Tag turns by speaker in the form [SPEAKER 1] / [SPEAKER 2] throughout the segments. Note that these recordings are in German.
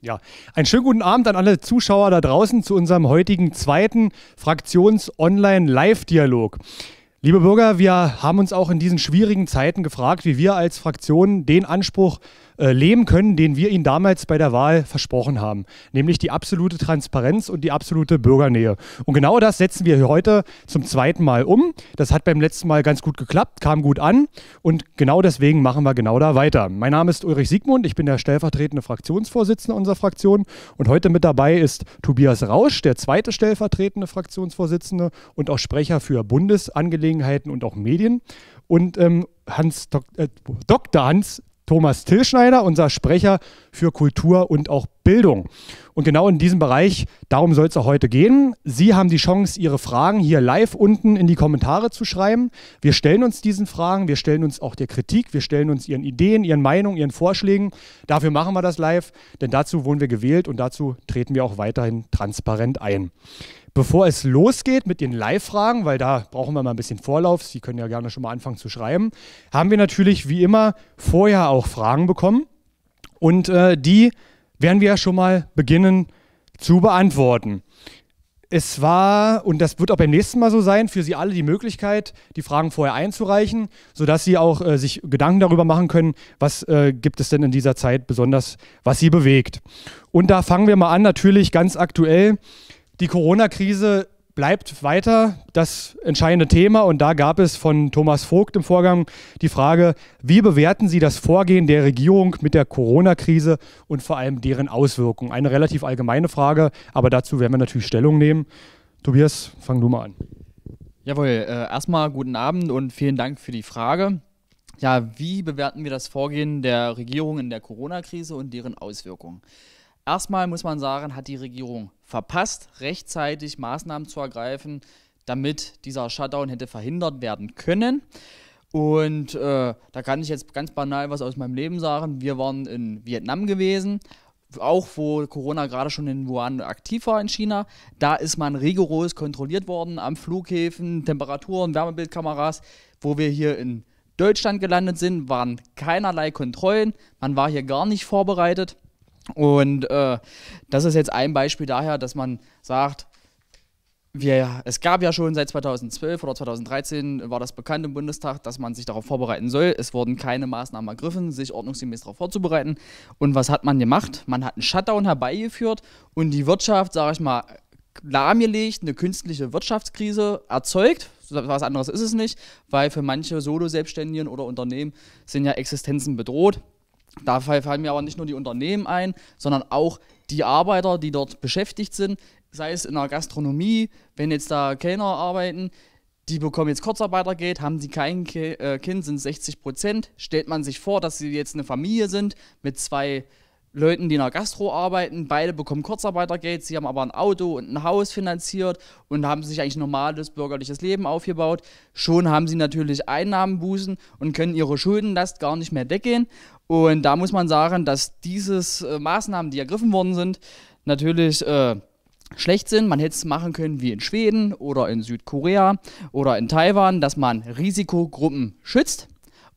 [SPEAKER 1] Ja, einen schönen guten Abend an alle Zuschauer da draußen zu unserem heutigen zweiten Fraktions-Online-Live-Dialog. Liebe Bürger, wir haben uns auch in diesen schwierigen Zeiten gefragt, wie wir als Fraktion den Anspruch äh, leben können, den wir ihnen damals bei der Wahl versprochen haben, nämlich die absolute Transparenz und die absolute Bürgernähe. Und genau das setzen wir heute zum zweiten Mal um. Das hat beim letzten Mal ganz gut geklappt, kam gut an und genau deswegen machen wir genau da weiter. Mein Name ist Ulrich Siegmund, ich bin der stellvertretende Fraktionsvorsitzende unserer Fraktion und heute mit dabei ist Tobias Rausch, der zweite stellvertretende Fraktionsvorsitzende und auch Sprecher für Bundesangelegenheiten und auch Medien und ähm, Hans Dok äh, Dr. Hans Thomas Tillschneider, unser Sprecher für Kultur und auch Bildung. Und genau in diesem Bereich, darum soll es auch heute gehen. Sie haben die Chance, Ihre Fragen hier live unten in die Kommentare zu schreiben. Wir stellen uns diesen Fragen, wir stellen uns auch der Kritik, wir stellen uns Ihren Ideen, Ihren Meinungen, Ihren Vorschlägen. Dafür machen wir das live, denn dazu wurden wir gewählt und dazu treten wir auch weiterhin transparent ein. Bevor es losgeht mit den Live-Fragen, weil da brauchen wir mal ein bisschen Vorlauf, Sie können ja gerne schon mal anfangen zu schreiben, haben wir natürlich wie immer vorher auch Fragen bekommen. Und äh, die werden wir ja schon mal beginnen zu beantworten. Es war, und das wird auch beim nächsten Mal so sein, für Sie alle die Möglichkeit, die Fragen vorher einzureichen, sodass Sie auch äh, sich Gedanken darüber machen können, was äh, gibt es denn in dieser Zeit besonders, was Sie bewegt. Und da fangen wir mal an, natürlich ganz aktuell die Corona-Krise bleibt weiter das entscheidende Thema und da gab es von Thomas Vogt im Vorgang die Frage, wie bewerten Sie das Vorgehen der Regierung mit der Corona-Krise und vor allem deren Auswirkungen? Eine relativ allgemeine Frage, aber dazu werden wir natürlich Stellung nehmen. Tobias, fang du mal an.
[SPEAKER 2] Jawohl, äh, erstmal guten Abend und vielen Dank für die Frage. Ja, wie bewerten wir das Vorgehen der Regierung in der Corona-Krise und deren Auswirkungen? Erstmal muss man sagen, hat die Regierung verpasst, rechtzeitig Maßnahmen zu ergreifen, damit dieser Shutdown hätte verhindert werden können. Und äh, da kann ich jetzt ganz banal was aus meinem Leben sagen. Wir waren in Vietnam gewesen, auch wo Corona gerade schon in Wuhan aktiv war in China. Da ist man rigoros kontrolliert worden am Flughäfen, Temperaturen, Wärmebildkameras. Wo wir hier in Deutschland gelandet sind, waren keinerlei Kontrollen. Man war hier gar nicht vorbereitet. Und äh, das ist jetzt ein Beispiel daher, dass man sagt, wir, es gab ja schon seit 2012 oder 2013 war das bekannt im Bundestag, dass man sich darauf vorbereiten soll. Es wurden keine Maßnahmen ergriffen, sich ordnungsgemäß darauf vorzubereiten. Und was hat man gemacht? Man hat einen Shutdown herbeigeführt und die Wirtschaft, sage ich mal, lahmgelegt, eine künstliche Wirtschaftskrise erzeugt. Was anderes ist es nicht, weil für manche Solo-Selbstständigen oder Unternehmen sind ja Existenzen bedroht. Da fallen mir aber nicht nur die Unternehmen ein, sondern auch die Arbeiter, die dort beschäftigt sind, sei es in der Gastronomie, wenn jetzt da Kellner arbeiten, die bekommen jetzt Kurzarbeitergeld, haben sie kein äh, Kind, sind 60 Prozent. Stellt man sich vor, dass sie jetzt eine Familie sind mit zwei Kindern. Leuten, die in der Gastro arbeiten. Beide bekommen Kurzarbeitergeld. Sie haben aber ein Auto und ein Haus finanziert und haben sich eigentlich ein normales bürgerliches Leben aufgebaut. Schon haben sie natürlich Einnahmenbußen und können ihre Schuldenlast gar nicht mehr decken. Und da muss man sagen, dass diese äh, Maßnahmen, die ergriffen worden sind, natürlich äh, schlecht sind. Man hätte es machen können wie in Schweden oder in Südkorea oder in Taiwan, dass man Risikogruppen schützt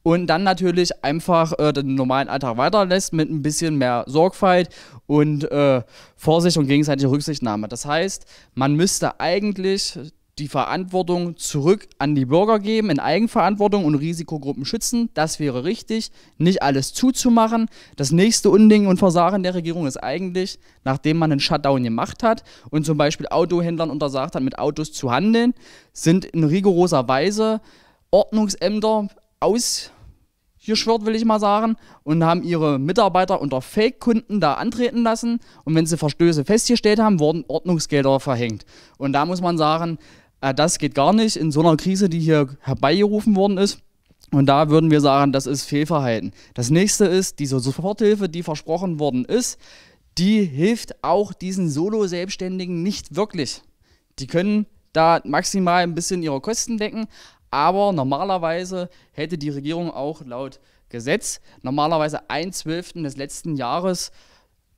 [SPEAKER 2] und dann natürlich einfach äh, den normalen Alltag weiterlässt mit ein bisschen mehr Sorgfalt und äh, Vorsicht und gegenseitiger Rücksichtnahme. Das heißt, man müsste eigentlich die Verantwortung zurück an die Bürger geben, in Eigenverantwortung und Risikogruppen schützen. Das wäre richtig, nicht alles zuzumachen. Das nächste Unding und Versagen der Regierung ist eigentlich, nachdem man einen Shutdown gemacht hat und zum Beispiel Autohändlern untersagt hat, mit Autos zu handeln, sind in rigoroser Weise Ordnungsämter ausgeschwört, will ich mal sagen, und haben ihre Mitarbeiter unter Fake-Kunden da antreten lassen. Und wenn sie Verstöße festgestellt haben, wurden Ordnungsgelder verhängt. Und da muss man sagen, äh, das geht gar nicht in so einer Krise, die hier herbeigerufen worden ist. Und da würden wir sagen, das ist Fehlverhalten. Das nächste ist, diese Soforthilfe, die versprochen worden ist, die hilft auch diesen Solo-Selbstständigen nicht wirklich. Die können da maximal ein bisschen ihre Kosten decken, aber normalerweise hätte die Regierung auch laut Gesetz normalerweise ein Zwölften des letzten Jahres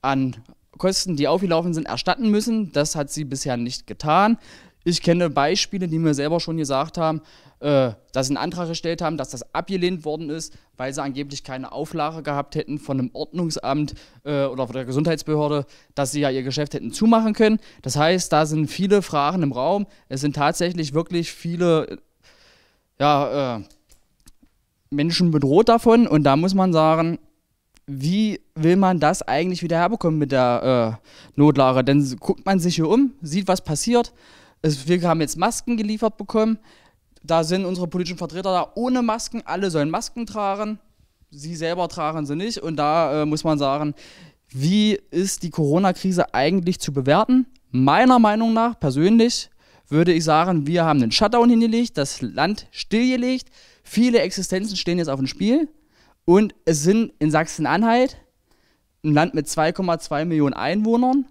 [SPEAKER 2] an Kosten, die aufgelaufen sind, erstatten müssen. Das hat sie bisher nicht getan. Ich kenne Beispiele, die mir selber schon gesagt haben, äh, dass sie einen Antrag gestellt haben, dass das abgelehnt worden ist, weil sie angeblich keine Auflage gehabt hätten von einem Ordnungsamt äh, oder von der Gesundheitsbehörde, dass sie ja ihr Geschäft hätten zumachen können. Das heißt, da sind viele Fragen im Raum. Es sind tatsächlich wirklich viele ja, äh, Menschen bedroht davon. Und da muss man sagen, wie will man das eigentlich wieder herbekommen mit der äh, Notlage? Denn guckt man sich hier um, sieht, was passiert. Es, wir haben jetzt Masken geliefert bekommen. Da sind unsere politischen Vertreter da ohne Masken. Alle sollen Masken tragen. Sie selber tragen sie nicht. Und da äh, muss man sagen, wie ist die Corona-Krise eigentlich zu bewerten? Meiner Meinung nach persönlich würde ich sagen, wir haben einen Shutdown hingelegt, das Land stillgelegt, viele Existenzen stehen jetzt auf dem Spiel und es sind in Sachsen-Anhalt, ein Land mit 2,2 Millionen Einwohnern,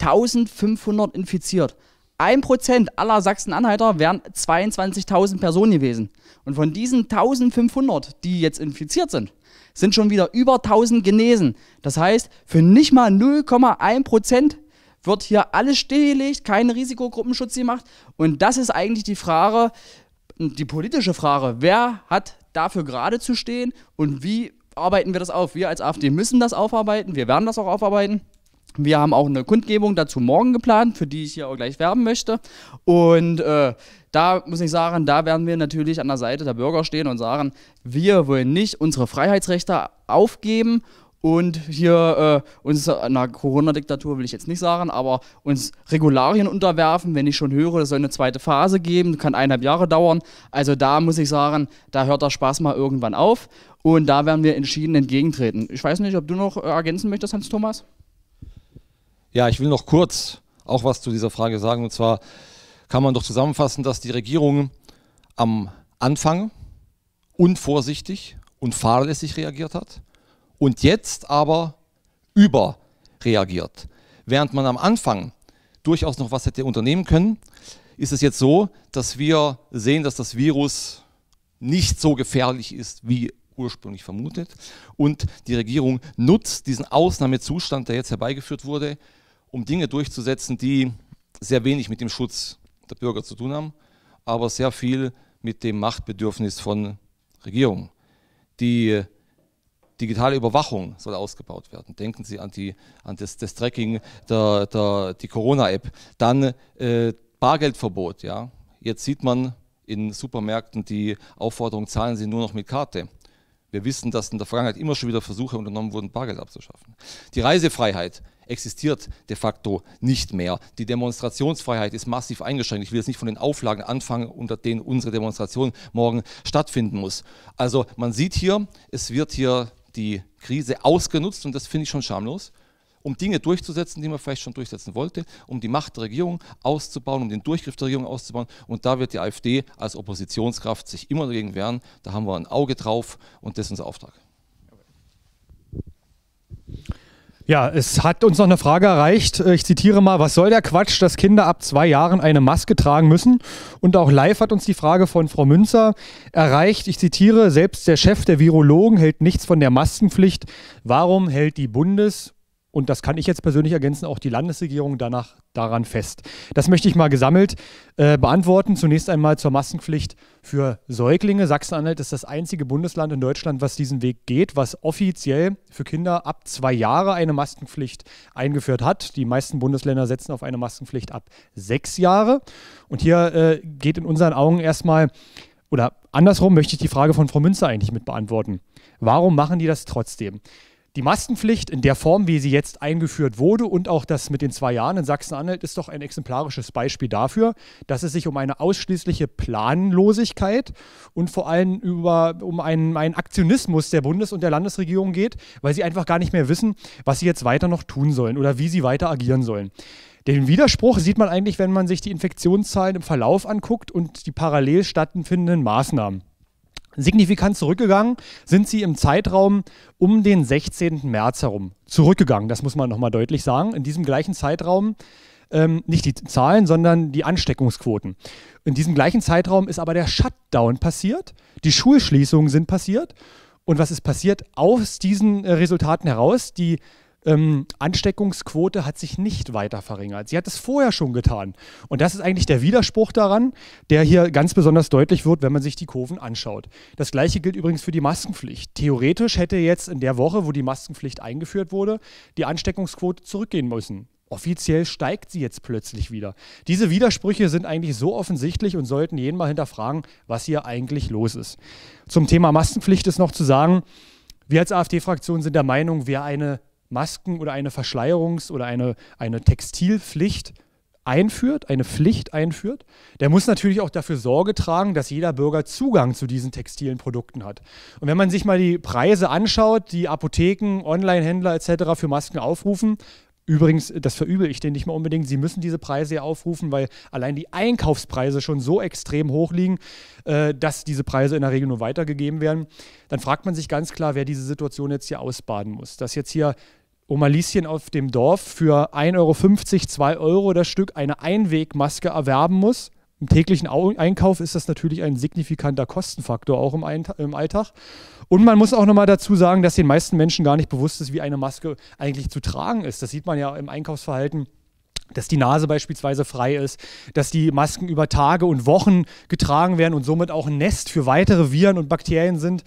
[SPEAKER 2] 1500 infiziert. 1% aller Sachsen-Anhalter wären 22.000 Personen gewesen. Und von diesen 1500, die jetzt infiziert sind, sind schon wieder über 1000 genesen. Das heißt, für nicht mal 0,1% wird hier alles stillgelegt, kein Risikogruppenschutz gemacht. Und das ist eigentlich die Frage, die politische Frage, wer hat dafür gerade zu stehen und wie arbeiten wir das auf? Wir als AfD müssen das aufarbeiten, wir werden das auch aufarbeiten. Wir haben auch eine Kundgebung dazu morgen geplant, für die ich hier auch gleich werben möchte. Und äh, da muss ich sagen, da werden wir natürlich an der Seite der Bürger stehen und sagen, wir wollen nicht unsere Freiheitsrechte aufgeben und hier äh, uns einer äh, Corona-Diktatur will ich jetzt nicht sagen, aber uns Regularien unterwerfen, wenn ich schon höre, es soll eine zweite Phase geben, kann eineinhalb Jahre dauern. Also da muss ich sagen, da hört der Spaß mal irgendwann auf und da werden wir entschieden entgegentreten. Ich weiß nicht, ob du noch äh, ergänzen möchtest, Hans Thomas? Ja, ich will noch kurz auch was zu dieser Frage sagen. Und zwar kann
[SPEAKER 3] man doch zusammenfassen, dass die Regierung am Anfang unvorsichtig und fahrlässig reagiert hat und jetzt aber überreagiert. Während man am Anfang durchaus noch was hätte unternehmen können, ist es jetzt so, dass wir sehen, dass das Virus nicht so gefährlich ist, wie ursprünglich vermutet. Und die Regierung nutzt diesen Ausnahmezustand, der jetzt herbeigeführt wurde, um Dinge durchzusetzen, die sehr wenig mit dem Schutz der Bürger zu tun haben, aber sehr viel mit dem Machtbedürfnis von Regierungen. Die digitale Überwachung soll ausgebaut werden. Denken Sie an, die, an das, das Tracking, der, der, die Corona-App. Dann äh, Bargeldverbot. Ja? Jetzt sieht man in Supermärkten die Aufforderung, zahlen Sie nur noch mit Karte. Wir wissen, dass in der Vergangenheit immer schon wieder Versuche unternommen wurden, Bargeld abzuschaffen. Die Reisefreiheit existiert de facto nicht mehr. Die Demonstrationsfreiheit ist massiv eingeschränkt. Ich will jetzt nicht von den Auflagen anfangen, unter denen unsere Demonstration morgen stattfinden muss. Also man sieht hier, es wird hier die Krise ausgenutzt, und das finde ich schon schamlos, um Dinge durchzusetzen, die man vielleicht schon durchsetzen wollte, um die Macht der Regierung auszubauen, um den Durchgriff der Regierung auszubauen. Und da wird die AfD als Oppositionskraft sich immer dagegen wehren. Da haben wir ein Auge drauf und das ist unser Auftrag.
[SPEAKER 1] Okay. Ja, es hat uns noch eine Frage erreicht. Ich zitiere mal, was soll der Quatsch, dass Kinder ab zwei Jahren eine Maske tragen müssen? Und auch live hat uns die Frage von Frau Münzer erreicht. Ich zitiere, selbst der Chef der Virologen hält nichts von der Maskenpflicht. Warum hält die Bundes- und das kann ich jetzt persönlich ergänzen, auch die Landesregierung danach daran fest. Das möchte ich mal gesammelt äh, beantworten. Zunächst einmal zur Maskenpflicht für Säuglinge. Sachsen-Anhalt ist das einzige Bundesland in Deutschland, was diesen Weg geht, was offiziell für Kinder ab zwei Jahre eine Maskenpflicht eingeführt hat. Die meisten Bundesländer setzen auf eine Maskenpflicht ab sechs Jahre. Und hier äh, geht in unseren Augen erstmal oder andersrum möchte ich die Frage von Frau Münzer eigentlich mit beantworten. Warum machen die das trotzdem? die Maskenpflicht in der Form, wie sie jetzt eingeführt wurde und auch das mit den zwei Jahren in Sachsen-Anhalt ist doch ein exemplarisches Beispiel dafür, dass es sich um eine ausschließliche Planlosigkeit und vor allem über, um einen, einen Aktionismus der Bundes- und der Landesregierung geht, weil sie einfach gar nicht mehr wissen, was sie jetzt weiter noch tun sollen oder wie sie weiter agieren sollen. Den Widerspruch sieht man eigentlich, wenn man sich die Infektionszahlen im Verlauf anguckt und die parallel stattfindenden Maßnahmen. Signifikant zurückgegangen sind sie im Zeitraum um den 16. März herum. Zurückgegangen, das muss man nochmal deutlich sagen. In diesem gleichen Zeitraum ähm, nicht die Zahlen, sondern die Ansteckungsquoten. In diesem gleichen Zeitraum ist aber der Shutdown passiert, die Schulschließungen sind passiert. Und was ist passiert? Aus diesen äh, Resultaten heraus, die ähm, Ansteckungsquote hat sich nicht weiter verringert. Sie hat es vorher schon getan. Und das ist eigentlich der Widerspruch daran, der hier ganz besonders deutlich wird, wenn man sich die Kurven anschaut. Das gleiche gilt übrigens für die Maskenpflicht. Theoretisch hätte jetzt in der Woche, wo die Maskenpflicht eingeführt wurde, die Ansteckungsquote zurückgehen müssen. Offiziell steigt sie jetzt plötzlich wieder. Diese Widersprüche sind eigentlich so offensichtlich und sollten jeden mal hinterfragen, was hier eigentlich los ist. Zum Thema Maskenpflicht ist noch zu sagen, wir als AfD-Fraktion sind der Meinung, wer eine Masken oder eine Verschleierungs- oder eine, eine Textilpflicht einführt, eine Pflicht einführt, der muss natürlich auch dafür Sorge tragen, dass jeder Bürger Zugang zu diesen textilen Produkten hat. Und wenn man sich mal die Preise anschaut, die Apotheken, Onlinehändler etc. für Masken aufrufen, Übrigens, das verübel ich denen nicht mehr unbedingt. Sie müssen diese Preise ja aufrufen, weil allein die Einkaufspreise schon so extrem hoch liegen, äh, dass diese Preise in der Regel nur weitergegeben werden. Dann fragt man sich ganz klar, wer diese Situation jetzt hier ausbaden muss. Dass jetzt hier Oma Lieschen auf dem Dorf für 1,50 Euro, 2 Euro das Stück eine Einwegmaske erwerben muss. Im täglichen Einkauf ist das natürlich ein signifikanter Kostenfaktor auch im, Alltag. Und man muss auch nochmal dazu sagen, dass den meisten Menschen gar nicht bewusst ist, wie eine Maske eigentlich zu tragen ist. Das sieht man ja im Einkaufsverhalten dass die Nase beispielsweise frei ist, dass die Masken über Tage und Wochen getragen werden und somit auch ein Nest für weitere Viren und Bakterien sind.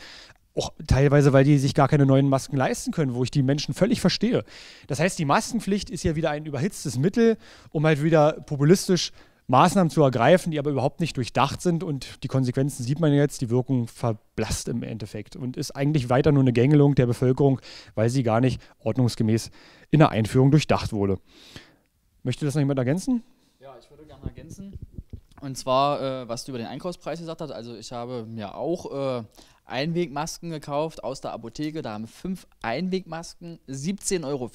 [SPEAKER 1] Auch teilweise, weil die sich gar keine neuen Masken leisten können, wo ich die Menschen völlig verstehe. Das heißt, die Maskenpflicht ist ja wieder ein überhitztes Mittel, um halt wieder populistisch Maßnahmen zu ergreifen, die aber überhaupt nicht durchdacht sind und die Konsequenzen sieht man jetzt, die Wirkung verblasst im Endeffekt und ist eigentlich weiter nur eine Gängelung der Bevölkerung, weil sie gar nicht ordnungsgemäß in der Einführung durchdacht wurde. Möchte das noch jemand ergänzen?
[SPEAKER 2] Ja, ich würde gerne ergänzen. Und zwar, äh, was du über den Einkaufspreis gesagt hast, also ich habe mir auch äh, Einwegmasken gekauft aus der Apotheke. Da haben fünf Einwegmasken 17,50 Euro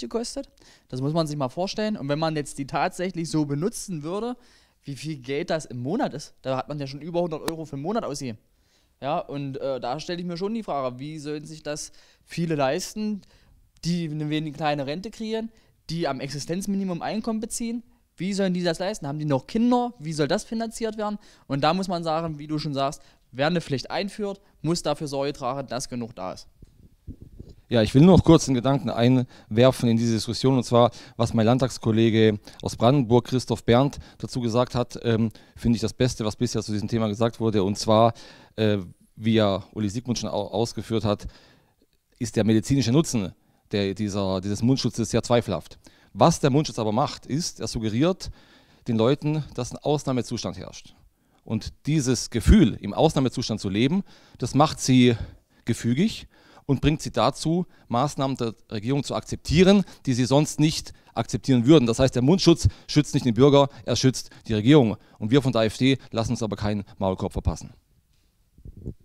[SPEAKER 2] gekostet. Das muss man sich mal vorstellen. Und wenn man jetzt die tatsächlich so benutzen würde, wie viel Geld das im Monat ist, da hat man ja schon über 100 Euro für den Monat ausgegeben. Ja, und äh, da stelle ich mir schon die Frage, wie sollen sich das viele leisten, die eine wenig kleine Rente kriegen, die am Existenzminimum Einkommen beziehen, wie sollen die das leisten? Haben die noch Kinder? Wie soll das finanziert werden? Und da muss man sagen, wie du schon sagst, wer eine Pflicht einführt, muss dafür Sorge tragen, dass genug da ist.
[SPEAKER 3] Ja, ich will nur noch kurz einen Gedanken einwerfen in diese Diskussion, und zwar, was mein Landtagskollege aus Brandenburg, Christoph Berndt, dazu gesagt hat, ähm, finde ich das Beste, was bisher zu diesem Thema gesagt wurde, und zwar, äh, wie ja Uli Siegmund schon ausgeführt hat, ist der medizinische Nutzen der, dieser, dieses Mundschutzes sehr zweifelhaft. Was der Mundschutz aber macht, ist, er suggeriert den Leuten, dass ein Ausnahmezustand herrscht. Und dieses Gefühl, im Ausnahmezustand zu leben, das macht sie gefügig und bringt sie dazu, Maßnahmen der Regierung zu akzeptieren, die sie sonst nicht akzeptieren würden. Das heißt, der Mundschutz schützt nicht den Bürger, er schützt die Regierung. Und wir von der AfD lassen uns aber keinen Maulkorb verpassen.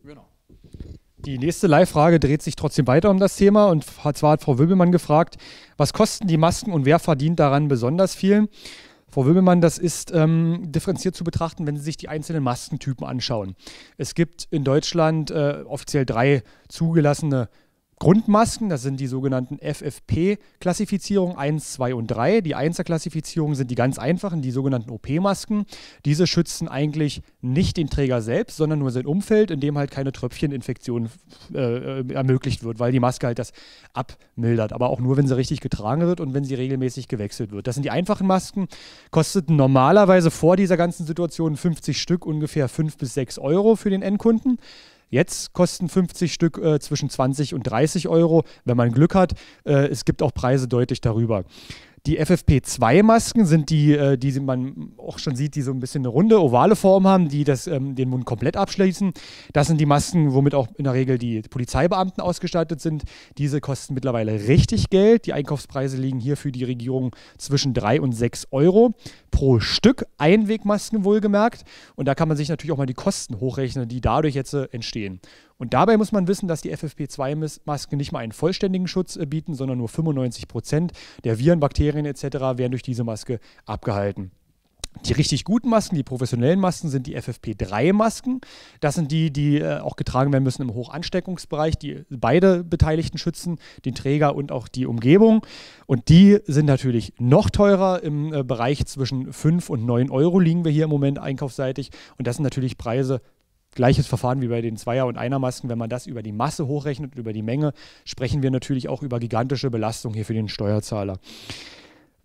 [SPEAKER 2] Genau.
[SPEAKER 1] Die nächste Live-Frage dreht sich trotzdem weiter um das Thema und zwar hat Frau Wöbelmann gefragt, was kosten die Masken und wer verdient daran besonders viel? Frau Wöbelmann, das ist ähm, differenziert zu betrachten, wenn Sie sich die einzelnen Maskentypen anschauen. Es gibt in Deutschland äh, offiziell drei zugelassene Grundmasken, das sind die sogenannten FFP-Klassifizierungen 1, 2 und 3. Die 1 er klassifizierungen sind die ganz einfachen, die sogenannten OP-Masken. Diese schützen eigentlich nicht den Träger selbst, sondern nur sein Umfeld, in dem halt keine Tröpfcheninfektion äh, äh, ermöglicht wird, weil die Maske halt das abmildert. Aber auch nur, wenn sie richtig getragen wird und wenn sie regelmäßig gewechselt wird. Das sind die einfachen Masken, kosteten normalerweise vor dieser ganzen Situation 50 Stück ungefähr 5 bis 6 Euro für den Endkunden. Jetzt kosten 50 Stück äh, zwischen 20 und 30 Euro, wenn man Glück hat. Äh, es gibt auch Preise deutlich darüber. Die FFP2-Masken sind die, äh, die man auch schon sieht, die so ein bisschen eine runde, ovale Form haben, die das, ähm, den Mund komplett abschließen. Das sind die Masken, womit auch in der Regel die Polizeibeamten ausgestattet sind. Diese kosten mittlerweile richtig Geld. Die Einkaufspreise liegen hier für die Regierung zwischen 3 und 6 Euro pro Stück. Einwegmasken wohlgemerkt. Und da kann man sich natürlich auch mal die Kosten hochrechnen, die dadurch jetzt äh, entstehen. Und dabei muss man wissen, dass die FFP2-Masken nicht mal einen vollständigen Schutz äh, bieten, sondern nur 95 Prozent der Viren, Bakterien etc. werden durch diese Maske abgehalten. Die richtig guten Masken, die professionellen Masken, sind die FFP3-Masken. Das sind die, die äh, auch getragen werden müssen im Hochansteckungsbereich, die beide Beteiligten schützen, den Träger und auch die Umgebung. Und die sind natürlich noch teurer. Im äh, Bereich zwischen 5 und 9 Euro liegen wir hier im Moment einkaufseitig. Und das sind natürlich Preise Gleiches Verfahren wie bei den Zweier- und Einermasken. Wenn man das über die Masse hochrechnet, über die Menge, sprechen wir natürlich auch über gigantische Belastung hier für den Steuerzahler.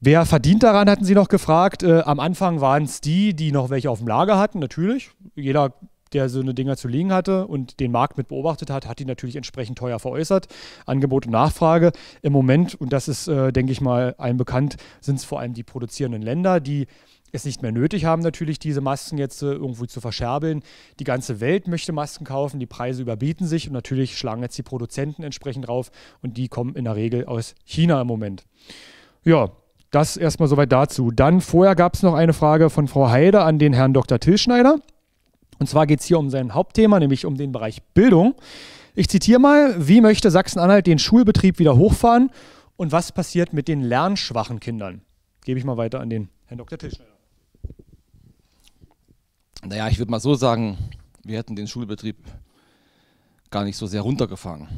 [SPEAKER 1] Wer verdient daran, hatten Sie noch gefragt. Äh, am Anfang waren es die, die noch welche auf dem Lager hatten, natürlich. Jeder, der so eine Dinger zu liegen hatte und den Markt mit beobachtet hat, hat die natürlich entsprechend teuer veräußert. Angebot und Nachfrage. Im Moment, und das ist, äh, denke ich mal, allen bekannt, sind es vor allem die produzierenden Länder, die es nicht mehr nötig haben, natürlich diese Masken jetzt äh, irgendwo zu verscherbeln. Die ganze Welt möchte Masken kaufen, die Preise überbieten sich und natürlich schlagen jetzt die Produzenten entsprechend drauf und die kommen in der Regel aus China im Moment. Ja, das erstmal soweit dazu. Dann vorher gab es noch eine Frage von Frau Heide an den Herrn Dr. Tilschneider. Und zwar geht es hier um sein Hauptthema, nämlich um den Bereich Bildung. Ich zitiere mal, wie möchte Sachsen-Anhalt den Schulbetrieb wieder hochfahren und was passiert mit den lernschwachen Kindern? Gebe ich mal weiter an den Herrn Dr. Tilschneider.
[SPEAKER 3] Naja, ich würde mal so sagen, wir hätten den Schulbetrieb gar nicht so sehr runtergefahren.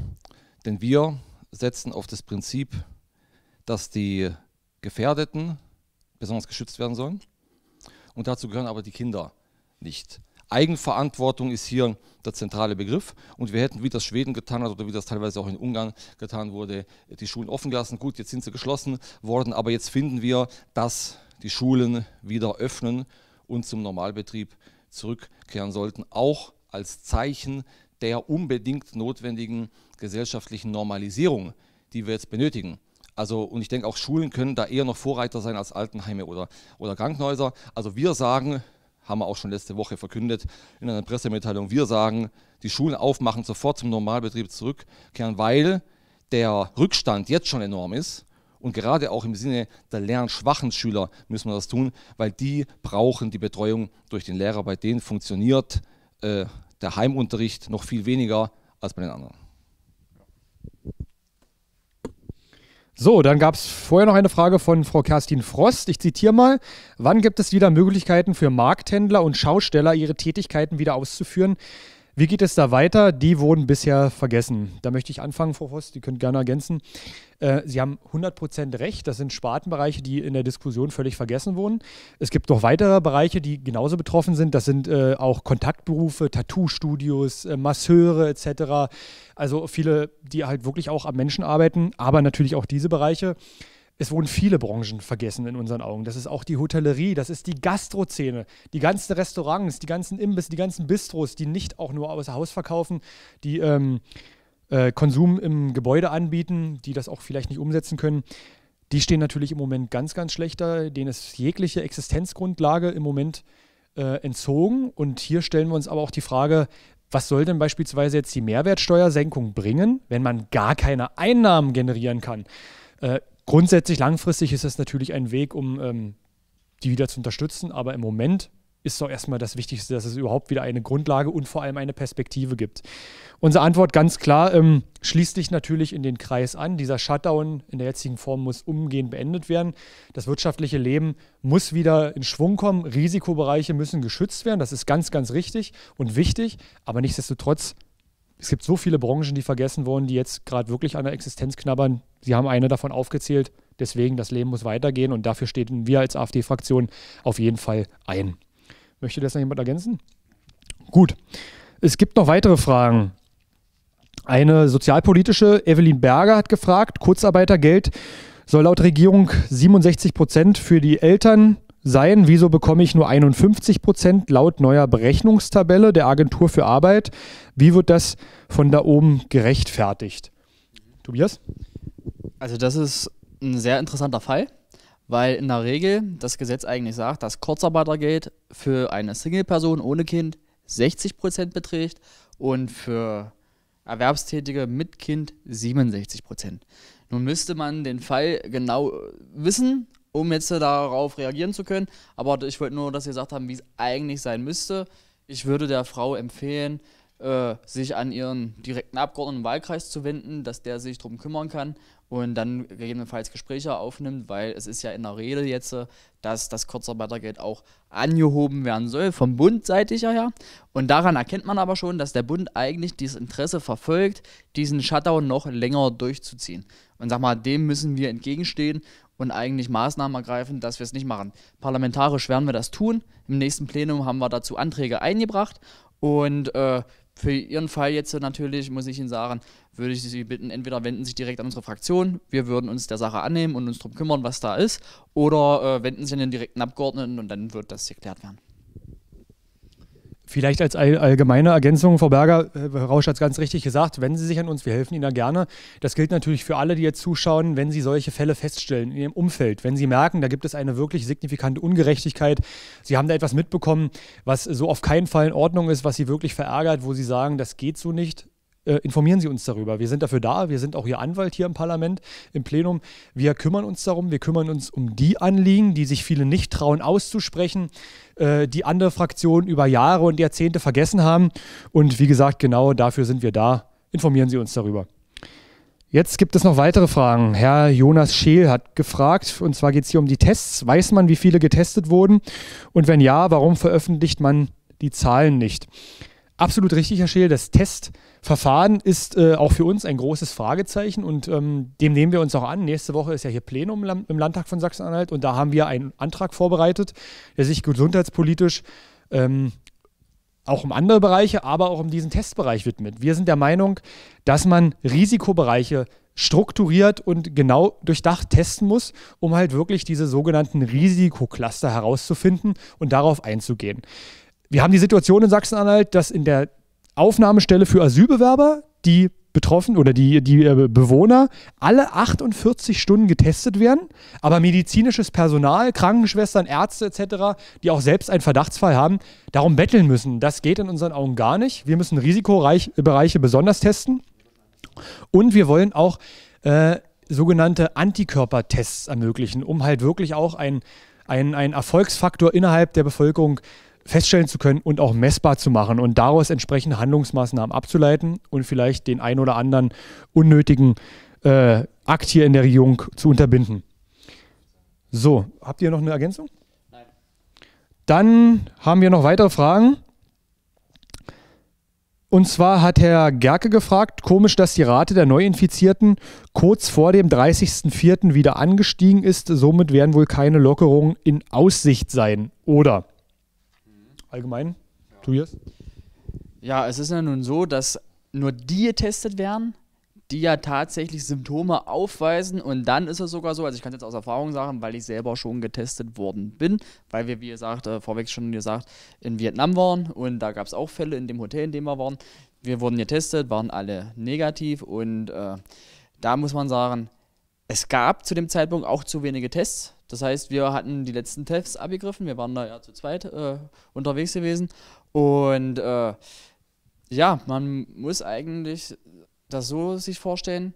[SPEAKER 3] Denn wir setzen auf das Prinzip, dass die Gefährdeten besonders geschützt werden sollen. Und dazu gehören aber die Kinder nicht. Eigenverantwortung ist hier der zentrale Begriff. Und wir hätten, wie das Schweden getan hat oder wie das teilweise auch in Ungarn getan wurde, die Schulen offen gelassen. Gut, jetzt sind sie geschlossen worden, aber jetzt finden wir, dass die Schulen wieder öffnen und zum Normalbetrieb zurückkehren sollten, auch als Zeichen der unbedingt notwendigen gesellschaftlichen Normalisierung, die wir jetzt benötigen. Also, und ich denke, auch Schulen können da eher noch Vorreiter sein als Altenheime oder, oder Krankenhäuser. Also wir sagen, haben wir auch schon letzte Woche verkündet in einer Pressemitteilung, wir sagen, die Schulen aufmachen, sofort zum Normalbetrieb zurückkehren, weil der Rückstand jetzt schon enorm ist und gerade auch im Sinne der lernschwachen Schüler müssen wir das tun, weil die brauchen die Betreuung durch den Lehrer. Bei denen funktioniert äh, der Heimunterricht noch viel weniger als bei den anderen. So, dann gab es vorher noch eine
[SPEAKER 1] Frage von Frau Kerstin Frost. Ich zitiere mal. Wann gibt es wieder Möglichkeiten für Markthändler und Schausteller, ihre Tätigkeiten wieder auszuführen? Wie geht es da weiter? Die wurden bisher vergessen. Da möchte ich anfangen, Frau Voss, die können gerne ergänzen. Äh, Sie haben 100% recht, das sind Spartenbereiche, die in der Diskussion völlig vergessen wurden. Es gibt noch weitere Bereiche, die genauso betroffen sind. Das sind äh, auch Kontaktberufe, Tattoo-Studios, äh, Masseure etc. Also viele, die halt wirklich auch am Menschen arbeiten, aber natürlich auch diese Bereiche es wurden viele Branchen vergessen in unseren Augen. Das ist auch die Hotellerie, das ist die Gastrozene, die ganzen Restaurants, die ganzen Imbiss, die ganzen Bistros, die nicht auch nur außer Haus verkaufen, die ähm, äh, Konsum im Gebäude anbieten, die das auch vielleicht nicht umsetzen können. Die stehen natürlich im Moment ganz, ganz schlechter, denen ist jegliche Existenzgrundlage im Moment äh, entzogen. Und hier stellen wir uns aber auch die Frage, was soll denn beispielsweise jetzt die Mehrwertsteuersenkung bringen, wenn man gar keine Einnahmen generieren kann? Äh, Grundsätzlich langfristig ist das natürlich ein Weg, um ähm, die wieder zu unterstützen, aber im Moment ist doch erstmal das Wichtigste, dass es überhaupt wieder eine Grundlage und vor allem eine Perspektive gibt. Unsere Antwort ganz klar ähm, schließt sich natürlich in den Kreis an. Dieser Shutdown in der jetzigen Form muss umgehend beendet werden. Das wirtschaftliche Leben muss wieder in Schwung kommen. Risikobereiche müssen geschützt werden. Das ist ganz, ganz richtig und wichtig. Aber nichtsdestotrotz es gibt so viele Branchen, die vergessen wurden, die jetzt gerade wirklich an der Existenz knabbern. Sie haben eine davon aufgezählt. Deswegen, das Leben muss weitergehen und dafür stehen wir als AfD-Fraktion auf jeden Fall ein. Möchte das noch jemand ergänzen? Gut. Es gibt noch weitere Fragen. Eine sozialpolitische, Evelyn Berger hat gefragt, Kurzarbeitergeld soll laut Regierung 67 Prozent für die Eltern sein. Wieso bekomme ich nur 51 Prozent laut neuer Berechnungstabelle der Agentur für Arbeit? Wie wird das von da oben gerechtfertigt?
[SPEAKER 2] Tobias? Also das ist ein sehr interessanter Fall, weil in der Regel das Gesetz eigentlich sagt, dass Kurzarbeitergeld für eine Single-Person ohne Kind 60 Prozent beträgt und für Erwerbstätige mit Kind 67 Prozent. Nun müsste man den Fall genau wissen um jetzt darauf reagieren zu können. Aber ich wollte nur, dass ihr gesagt haben, wie es eigentlich sein müsste. Ich würde der Frau empfehlen, äh, sich an ihren direkten Abgeordneten im Wahlkreis zu wenden, dass der sich darum kümmern kann und dann gegebenenfalls Gespräche aufnimmt, weil es ist ja in der Rede jetzt, äh, dass das Kurzarbeitergeld auch angehoben werden soll, vom Bund seitlicher her. Und daran erkennt man aber schon, dass der Bund eigentlich dieses Interesse verfolgt, diesen Shutdown noch länger durchzuziehen. Und sag mal, dem müssen wir entgegenstehen und eigentlich Maßnahmen ergreifen, dass wir es nicht machen. Parlamentarisch werden wir das tun. Im nächsten Plenum haben wir dazu Anträge eingebracht und äh, für Ihren Fall jetzt natürlich, muss ich Ihnen sagen, würde ich Sie bitten, entweder wenden Sie sich direkt an unsere Fraktion, wir würden uns der Sache annehmen und uns darum kümmern, was da ist, oder äh, wenden Sie an den direkten Abgeordneten und dann wird das geklärt werden.
[SPEAKER 1] Vielleicht als allgemeine Ergänzung, Frau Berger, äh, Herr Rausch hat es ganz richtig gesagt, wenn Sie sich an uns, wir helfen Ihnen da gerne. Das gilt natürlich für alle, die jetzt zuschauen, wenn Sie solche Fälle feststellen in Ihrem Umfeld, wenn Sie merken, da gibt es eine wirklich signifikante Ungerechtigkeit, Sie haben da etwas mitbekommen, was so auf keinen Fall in Ordnung ist, was Sie wirklich verärgert, wo Sie sagen, das geht so nicht, äh, informieren Sie uns darüber. Wir sind dafür da, wir sind auch Ihr Anwalt hier im Parlament, im Plenum. Wir kümmern uns darum, wir kümmern uns um die Anliegen, die sich viele nicht trauen auszusprechen, äh, die andere Fraktionen über Jahre und Jahrzehnte vergessen haben. Und wie gesagt, genau dafür sind wir da. Informieren Sie uns darüber. Jetzt gibt es noch weitere Fragen. Herr Jonas Scheel hat gefragt, und zwar geht es hier um die Tests. Weiß man, wie viele getestet wurden? Und wenn ja, warum veröffentlicht man die Zahlen nicht? Absolut richtig, Herr Scheel. Das Test, Verfahren ist äh, auch für uns ein großes Fragezeichen und ähm, dem nehmen wir uns auch an. Nächste Woche ist ja hier Plenum im Landtag von Sachsen-Anhalt und da haben wir einen Antrag vorbereitet, der sich gesundheitspolitisch ähm, auch um andere Bereiche, aber auch um diesen Testbereich widmet. Wir sind der Meinung, dass man Risikobereiche strukturiert und genau durchdacht testen muss, um halt wirklich diese sogenannten Risikocluster herauszufinden und darauf einzugehen. Wir haben die Situation in Sachsen-Anhalt, dass in der Aufnahmestelle für Asylbewerber, die betroffen oder die, die äh, Bewohner alle 48 Stunden getestet werden, aber medizinisches Personal, Krankenschwestern, Ärzte etc., die auch selbst einen Verdachtsfall haben, darum betteln müssen. Das geht in unseren Augen gar nicht. Wir müssen Risikobereiche besonders testen und wir wollen auch äh, sogenannte Antikörpertests ermöglichen, um halt wirklich auch einen ein Erfolgsfaktor innerhalb der Bevölkerung zu feststellen zu können und auch messbar zu machen und daraus entsprechende Handlungsmaßnahmen abzuleiten und vielleicht den ein oder anderen unnötigen äh, Akt hier in der Regierung zu unterbinden. So, habt ihr noch eine Ergänzung? Nein. Dann haben wir noch weitere Fragen. Und zwar hat Herr Gerke gefragt, komisch, dass die Rate der Neuinfizierten kurz vor dem 30.04. wieder angestiegen ist. Somit werden wohl keine Lockerungen in Aussicht sein, oder? allgemein? Tobias?
[SPEAKER 2] Ja, es ist ja nun so, dass nur die getestet werden, die ja tatsächlich Symptome aufweisen. Und dann ist es sogar so, also ich kann es jetzt aus Erfahrung sagen, weil ich selber schon getestet worden bin, weil wir, wie gesagt, äh, vorweg schon gesagt, in Vietnam waren und da gab es auch Fälle in dem Hotel, in dem wir waren. Wir wurden getestet, waren alle negativ und äh, da muss man sagen, es gab zu dem Zeitpunkt auch zu wenige Tests das heißt, wir hatten die letzten Tests abgegriffen, wir waren da ja zu zweit äh, unterwegs gewesen. Und äh, ja, man muss eigentlich das so sich vorstellen,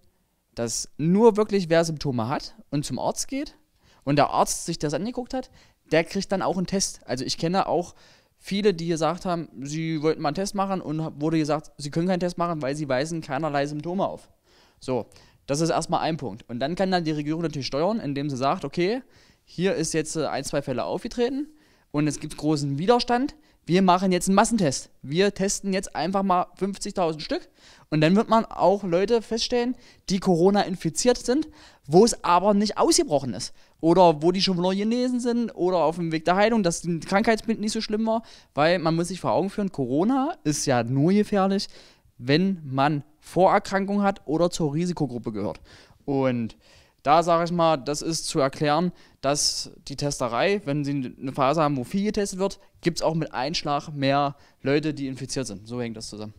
[SPEAKER 2] dass nur wirklich wer Symptome hat und zum Arzt geht und der Arzt sich das angeguckt hat, der kriegt dann auch einen Test. Also ich kenne auch viele, die gesagt haben, sie wollten mal einen Test machen und wurde gesagt, sie können keinen Test machen, weil sie weisen keinerlei Symptome auf. So, das ist erstmal ein Punkt. Und dann kann dann die Regierung natürlich steuern, indem sie sagt, okay, hier ist jetzt äh, ein, zwei Fälle aufgetreten und es gibt großen Widerstand. Wir machen jetzt einen Massentest. Wir testen jetzt einfach mal 50.000 Stück und dann wird man auch Leute feststellen, die Corona infiziert sind, wo es aber nicht ausgebrochen ist oder wo die schon wieder genesen sind oder auf dem Weg der Heilung, dass das Krankheitsbild nicht so schlimm war, weil man muss sich vor Augen führen, Corona ist ja nur gefährlich, wenn man Vorerkrankung hat oder zur Risikogruppe gehört. Und da sage ich mal, das ist zu erklären, dass die Testerei, wenn sie eine Phase haben, wo viel getestet wird, gibt es auch mit Einschlag mehr Leute, die infiziert sind. So hängt das zusammen.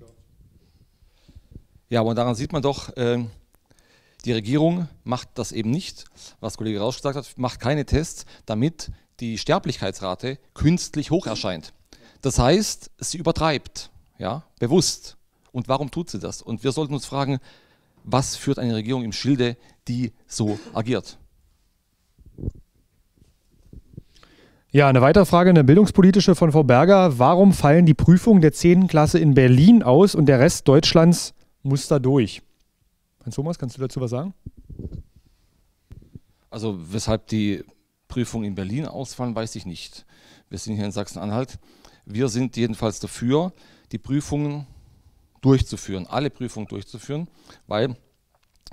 [SPEAKER 3] Ja, aber daran sieht man doch, ähm, die Regierung macht das eben nicht, was Kollege Rausch gesagt hat, macht keine Tests, damit die Sterblichkeitsrate künstlich hoch erscheint. Das heißt, sie übertreibt, ja, bewusst. Und warum tut sie das? Und wir sollten uns fragen, was führt eine Regierung im Schilde, die so agiert?
[SPEAKER 1] Ja, eine weitere Frage, eine bildungspolitische von Frau Berger. Warum fallen die Prüfungen der 10. Klasse in Berlin aus und der Rest Deutschlands muss da durch? Hans Thomas, kannst du dazu was sagen?
[SPEAKER 3] Also, weshalb die Prüfungen in Berlin ausfallen, weiß ich nicht. Wir sind hier in Sachsen-Anhalt. Wir sind jedenfalls dafür, die Prüfungen durchzuführen, alle Prüfungen durchzuführen, weil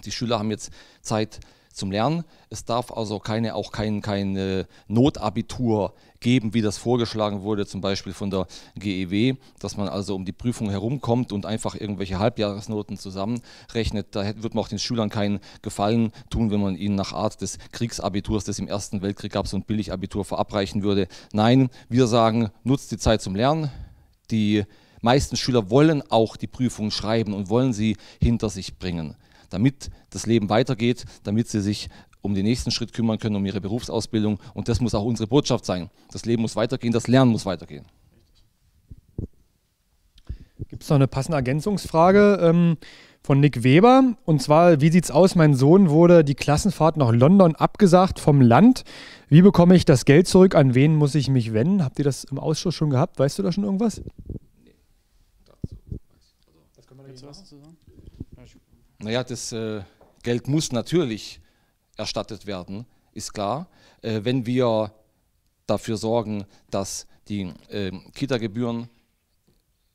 [SPEAKER 3] die Schüler haben jetzt Zeit zum Lernen. Es darf also keine, auch kein, kein Notabitur geben, wie das vorgeschlagen wurde, zum Beispiel von der GEW, dass man also um die Prüfung herumkommt und einfach irgendwelche Halbjahresnoten zusammenrechnet. Da wird man auch den Schülern keinen Gefallen tun, wenn man ihnen nach Art des Kriegsabiturs, das im Ersten Weltkrieg gab, so ein Billigabitur verabreichen würde. Nein, wir sagen, nutzt die Zeit zum Lernen. Die meisten Schüler wollen auch die Prüfung schreiben und wollen sie hinter sich bringen, damit das Leben weitergeht, damit sie sich um den nächsten Schritt kümmern können, um ihre Berufsausbildung. Und das muss auch unsere Botschaft sein. Das Leben muss weitergehen, das Lernen muss weitergehen. Gibt
[SPEAKER 1] es noch eine passende Ergänzungsfrage ähm, von Nick Weber? Und zwar, wie sieht es aus? Mein Sohn wurde die Klassenfahrt nach London abgesagt vom Land. Wie bekomme ich das Geld zurück? An wen muss ich mich wenden? Habt ihr das im Ausschuss schon gehabt? Weißt du da schon irgendwas?
[SPEAKER 2] Kannst du was dazu sagen?
[SPEAKER 3] Naja, das äh, Geld muss natürlich erstattet werden, ist klar. Äh, wenn wir dafür sorgen, dass die äh, Kita-Gebühren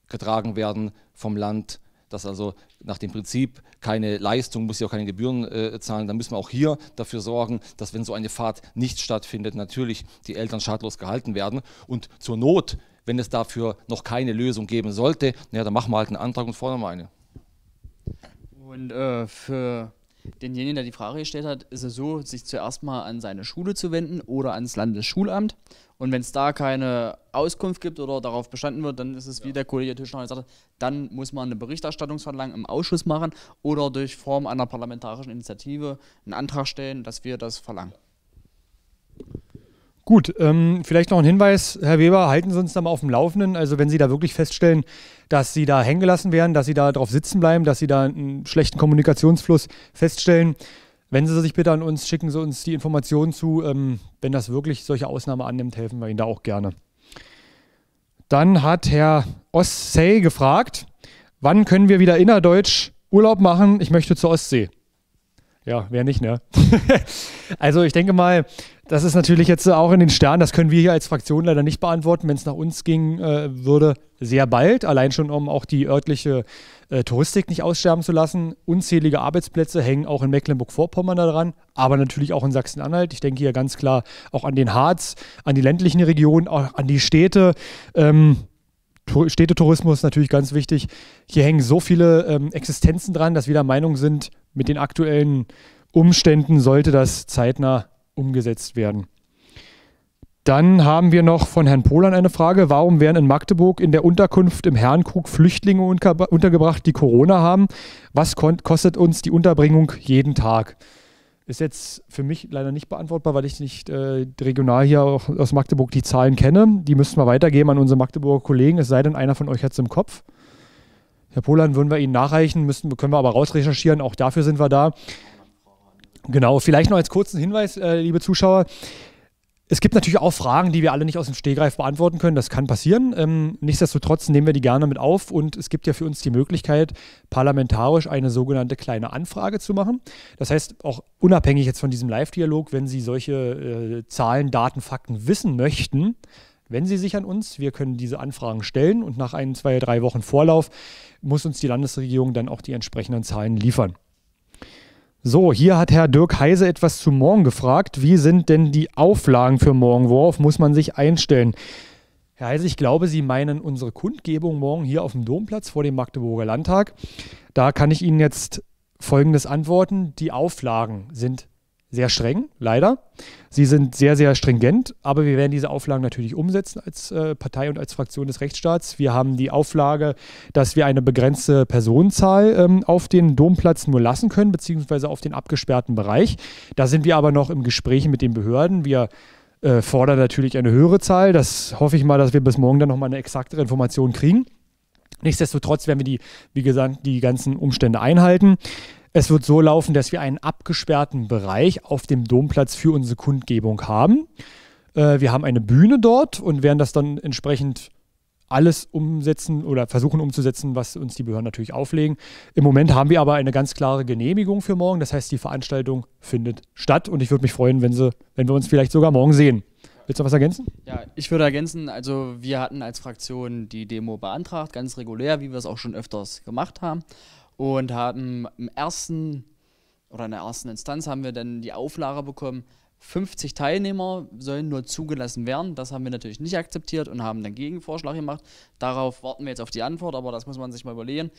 [SPEAKER 3] getragen werden vom Land, dass also nach dem Prinzip keine Leistung, muss ja auch keine Gebühren äh, zahlen, dann müssen wir auch hier dafür sorgen, dass wenn so eine Fahrt nicht stattfindet, natürlich die Eltern schadlos gehalten werden und zur Not wenn es dafür noch keine Lösung geben sollte, na ja, dann machen wir halt einen Antrag und fordern wir eine.
[SPEAKER 2] Und äh, für denjenigen, der die Frage gestellt hat, ist es so, sich zuerst mal an seine Schule zu wenden oder ans Landesschulamt. Und wenn es da keine Auskunft gibt oder darauf bestanden wird, dann ist es, ja. wie der Kollege Tischner gesagt hat, dann muss man eine Berichterstattungsverlangen im Ausschuss machen oder durch Form einer parlamentarischen Initiative einen Antrag stellen, dass wir das verlangen.
[SPEAKER 1] Ja. Gut, ähm, vielleicht noch ein Hinweis, Herr Weber, halten Sie uns da mal auf dem Laufenden. Also wenn Sie da wirklich feststellen, dass Sie da hängen gelassen werden, dass Sie da drauf sitzen bleiben, dass Sie da einen schlechten Kommunikationsfluss feststellen, wenn Sie sich bitte an uns schicken, Sie uns die Informationen zu. Ähm, wenn das wirklich solche Ausnahme annimmt, helfen wir Ihnen da auch gerne. Dann hat Herr Ossay gefragt, wann können wir wieder innerdeutsch Urlaub machen? Ich möchte zur Ostsee. Ja, wer nicht, ne? also ich denke mal, das ist natürlich jetzt auch in den Sternen, das können wir hier als Fraktion leider nicht beantworten, wenn es nach uns ging äh, würde, sehr bald, allein schon um auch die örtliche äh, Touristik nicht aussterben zu lassen. Unzählige Arbeitsplätze hängen auch in Mecklenburg-Vorpommern daran, aber natürlich auch in Sachsen-Anhalt. Ich denke hier ganz klar auch an den Harz, an die ländlichen Regionen, auch an die Städte. Ähm, Städtetourismus natürlich ganz wichtig. Hier hängen so viele ähm, Existenzen dran, dass wir der Meinung sind, mit den aktuellen Umständen sollte das zeitnah umgesetzt werden. Dann haben wir noch von Herrn Polan eine Frage. Warum werden in Magdeburg in der Unterkunft im Herrenkrug Flüchtlinge untergebracht, die Corona haben? Was kostet uns die Unterbringung jeden Tag? Ist jetzt für mich leider nicht beantwortbar, weil ich nicht äh, regional hier auch aus Magdeburg die Zahlen kenne. Die müssten wir weitergeben an unsere Magdeburger Kollegen, es sei denn, einer von euch hat es im Kopf. Herr Polan, würden wir Ihnen nachreichen, müssen, können wir aber rausrecherchieren, auch dafür sind wir da. Genau, vielleicht noch als kurzen Hinweis, äh, liebe Zuschauer. Es gibt natürlich auch Fragen, die wir alle nicht aus dem Stehgreif beantworten können. Das kann passieren. Ähm, nichtsdestotrotz nehmen wir die gerne mit auf und es gibt ja für uns die Möglichkeit, parlamentarisch eine sogenannte kleine Anfrage zu machen. Das heißt, auch unabhängig jetzt von diesem Live-Dialog, wenn Sie solche äh, Zahlen, Daten, Fakten wissen möchten, wenn Sie sich an uns, wir können diese Anfragen stellen und nach ein, zwei, drei Wochen Vorlauf muss uns die Landesregierung dann auch die entsprechenden Zahlen liefern. So, hier hat Herr Dirk Heise etwas zu morgen gefragt. Wie sind denn die Auflagen für morgen? Worauf muss man sich einstellen? Herr Heise, ich glaube, Sie meinen unsere Kundgebung morgen hier auf dem Domplatz vor dem Magdeburger Landtag. Da kann ich Ihnen jetzt Folgendes antworten. Die Auflagen sind sehr streng, leider. Sie sind sehr, sehr stringent, aber wir werden diese Auflagen natürlich umsetzen als äh, Partei und als Fraktion des Rechtsstaats. Wir haben die Auflage, dass wir eine begrenzte Personenzahl ähm, auf den Domplatz nur lassen können, beziehungsweise auf den abgesperrten Bereich. Da sind wir aber noch im Gespräch mit den Behörden. Wir äh, fordern natürlich eine höhere Zahl. Das hoffe ich mal, dass wir bis morgen dann nochmal eine exaktere Information kriegen. Nichtsdestotrotz werden wir die, wie gesagt, die ganzen Umstände einhalten. Es wird so laufen, dass wir einen abgesperrten Bereich auf dem Domplatz für unsere Kundgebung haben. Äh, wir haben eine Bühne dort und werden das dann entsprechend alles umsetzen oder versuchen umzusetzen, was uns die Behörden natürlich auflegen. Im Moment haben wir aber eine ganz klare Genehmigung für morgen. Das heißt, die Veranstaltung findet statt und ich würde mich freuen, wenn, sie, wenn wir uns vielleicht sogar morgen sehen. Willst du noch was ergänzen?
[SPEAKER 2] Ja, ich würde ergänzen, also wir hatten als Fraktion die Demo beantragt, ganz regulär, wie wir es auch schon öfters gemacht haben und haben im ersten oder in der ersten Instanz haben wir dann die Auflage bekommen, 50 Teilnehmer sollen nur zugelassen werden. Das haben wir natürlich nicht akzeptiert und haben dann Gegenvorschlag gemacht. Darauf warten wir jetzt auf die Antwort, aber das muss man sich mal überlegen.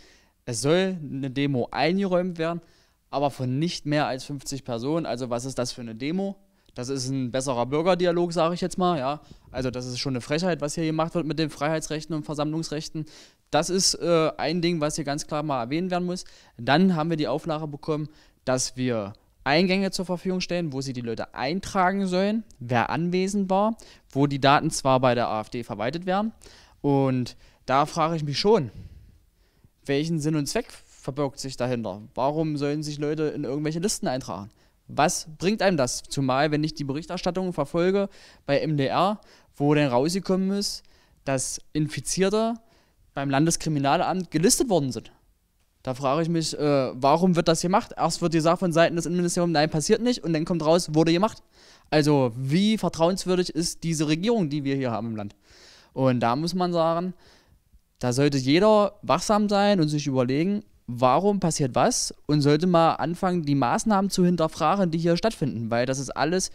[SPEAKER 2] Es soll eine Demo eingeräumt werden, aber von nicht mehr als 50 Personen. Also was ist das für eine Demo? Das ist ein besserer Bürgerdialog, sage ich jetzt mal. Ja? Also das ist schon eine Frechheit, was hier gemacht wird mit den Freiheitsrechten und Versammlungsrechten. Das ist äh, ein Ding, was hier ganz klar mal erwähnt werden muss. Dann haben wir die Auflage bekommen, dass wir Eingänge zur Verfügung stellen, wo sie die Leute eintragen sollen, wer anwesend war, wo die Daten zwar bei der AfD verwaltet werden. Und da frage ich mich schon, welchen Sinn und Zweck verbirgt sich dahinter? Warum sollen sich Leute in irgendwelche Listen eintragen? was bringt einem das? Zumal, wenn ich die Berichterstattung verfolge bei MDR, wo dann rausgekommen ist, dass Infizierte beim Landeskriminalamt gelistet worden sind. Da frage ich mich, äh, warum wird das gemacht? Erst wird gesagt von Seiten des Innenministeriums, nein, passiert nicht, und dann kommt raus, wurde gemacht. Also, wie vertrauenswürdig ist diese Regierung, die wir hier haben im Land? Und da muss man sagen, da sollte jeder wachsam sein und sich überlegen, warum passiert was und sollte mal anfangen, die Maßnahmen zu hinterfragen, die hier stattfinden, weil das ist alles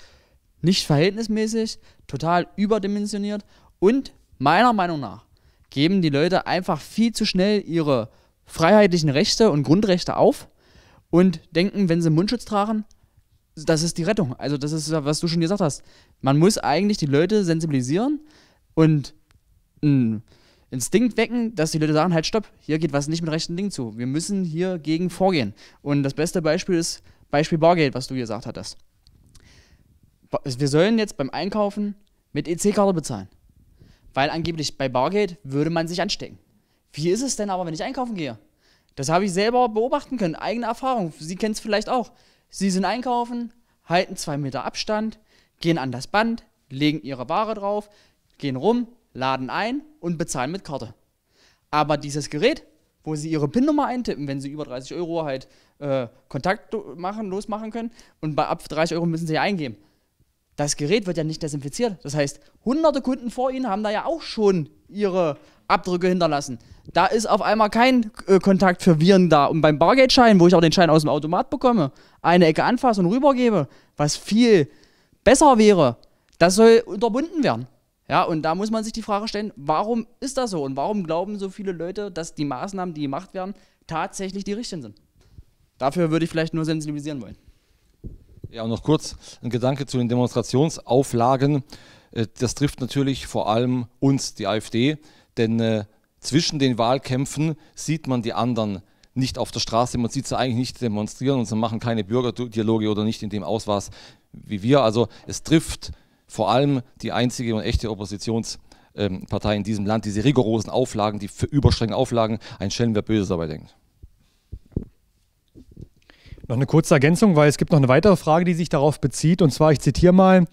[SPEAKER 2] nicht verhältnismäßig, total überdimensioniert und meiner Meinung nach geben die Leute einfach viel zu schnell ihre freiheitlichen Rechte und Grundrechte auf und denken, wenn sie Mundschutz tragen, das ist die Rettung. Also das ist, was du schon gesagt hast. Man muss eigentlich die Leute sensibilisieren und mh, Instinkt wecken, dass die Leute sagen, halt stopp, hier geht was nicht mit rechten Dingen zu. Wir müssen hier gegen vorgehen. Und das beste Beispiel ist Beispiel Bargeld, was du gesagt hattest. Wir sollen jetzt beim Einkaufen mit EC-Karte bezahlen. Weil angeblich bei Bargeld würde man sich anstecken. Wie ist es denn aber, wenn ich einkaufen gehe? Das habe ich selber beobachten können, eigene Erfahrung. Sie kennen es vielleicht auch. Sie sind einkaufen, halten zwei Meter Abstand, gehen an das Band, legen ihre Ware drauf, gehen rum, laden ein und bezahlen mit Karte. Aber dieses Gerät, wo sie ihre PIN-Nummer eintippen, wenn sie über 30 Euro halt äh, Kontakt machen, losmachen können und bei ab 30 Euro müssen sie eingeben. Das Gerät wird ja nicht desinfiziert. Das heißt, hunderte Kunden vor ihnen haben da ja auch schon ihre Abdrücke hinterlassen. Da ist auf einmal kein äh, Kontakt für Viren da. Und beim Bargeldschein, wo ich auch den Schein aus dem Automat bekomme, eine Ecke anfasse und rübergebe, was viel besser wäre, das soll unterbunden werden. Ja, und da muss man sich die Frage stellen, warum ist das so und warum glauben so viele Leute, dass die Maßnahmen, die gemacht werden, tatsächlich die richtigen sind? Dafür würde ich vielleicht nur sensibilisieren wollen.
[SPEAKER 3] Ja, und noch kurz ein Gedanke zu den Demonstrationsauflagen. Äh, das trifft natürlich vor allem uns, die AfD, denn äh, zwischen den Wahlkämpfen sieht man die anderen nicht auf der Straße, man sieht sie eigentlich nicht demonstrieren und sie machen keine Bürgerdialoge oder nicht in dem Ausmaß wie wir. Also es trifft vor allem die einzige und echte Oppositionspartei ähm, in diesem Land, diese rigorosen Auflagen, die für überstrengen Auflagen, ein Schelm, wer Böses dabei denkt.
[SPEAKER 1] Noch eine kurze Ergänzung, weil es gibt noch eine weitere Frage, die sich darauf bezieht. Und zwar, ich zitiere mal,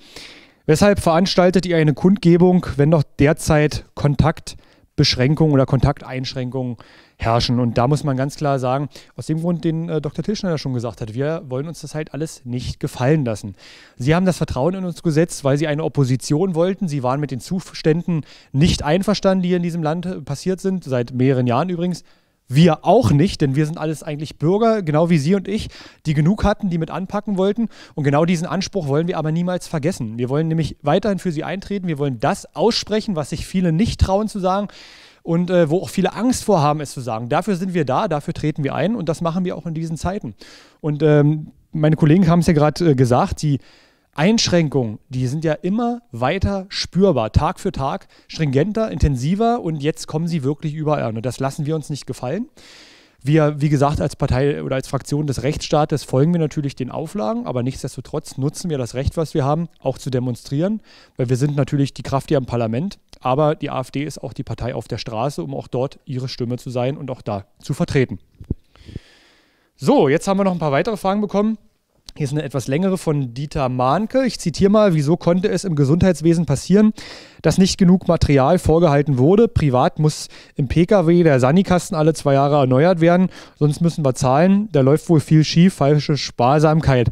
[SPEAKER 1] weshalb veranstaltet ihr eine Kundgebung, wenn doch derzeit Kontakt Beschränkungen oder Kontakteinschränkungen herrschen. Und da muss man ganz klar sagen, aus dem Grund, den äh, Dr. Tilschner ja schon gesagt hat, wir wollen uns das halt alles nicht gefallen lassen. Sie haben das Vertrauen in uns gesetzt, weil Sie eine Opposition wollten. Sie waren mit den Zuständen nicht einverstanden, die in diesem Land äh, passiert sind, seit mehreren Jahren übrigens. Wir auch nicht, denn wir sind alles eigentlich Bürger, genau wie Sie und ich, die genug hatten, die mit anpacken wollten. Und genau diesen Anspruch wollen wir aber niemals vergessen. Wir wollen nämlich weiterhin für Sie eintreten. Wir wollen das aussprechen, was sich viele nicht trauen zu sagen und äh, wo auch viele Angst vor haben, es zu sagen. Dafür sind wir da, dafür treten wir ein und das machen wir auch in diesen Zeiten. Und ähm, meine Kollegen haben es ja gerade äh, gesagt, die Einschränkungen, die sind ja immer weiter spürbar, Tag für Tag, stringenter, intensiver und jetzt kommen sie wirklich überall an. Und das lassen wir uns nicht gefallen. Wir, wie gesagt, als Partei oder als Fraktion des Rechtsstaates folgen wir natürlich den Auflagen, aber nichtsdestotrotz nutzen wir das Recht, was wir haben, auch zu demonstrieren, weil wir sind natürlich die Kraft hier im Parlament, aber die AfD ist auch die Partei auf der Straße, um auch dort ihre Stimme zu sein und auch da zu vertreten. So, jetzt haben wir noch ein paar weitere Fragen bekommen. Hier ist eine etwas längere von Dieter Mahnke. Ich zitiere mal, wieso konnte es im Gesundheitswesen passieren, dass nicht genug Material vorgehalten wurde? Privat muss im Pkw der Sanikasten alle zwei Jahre erneuert werden, sonst müssen wir zahlen. Da läuft wohl viel schief, falsche Sparsamkeit.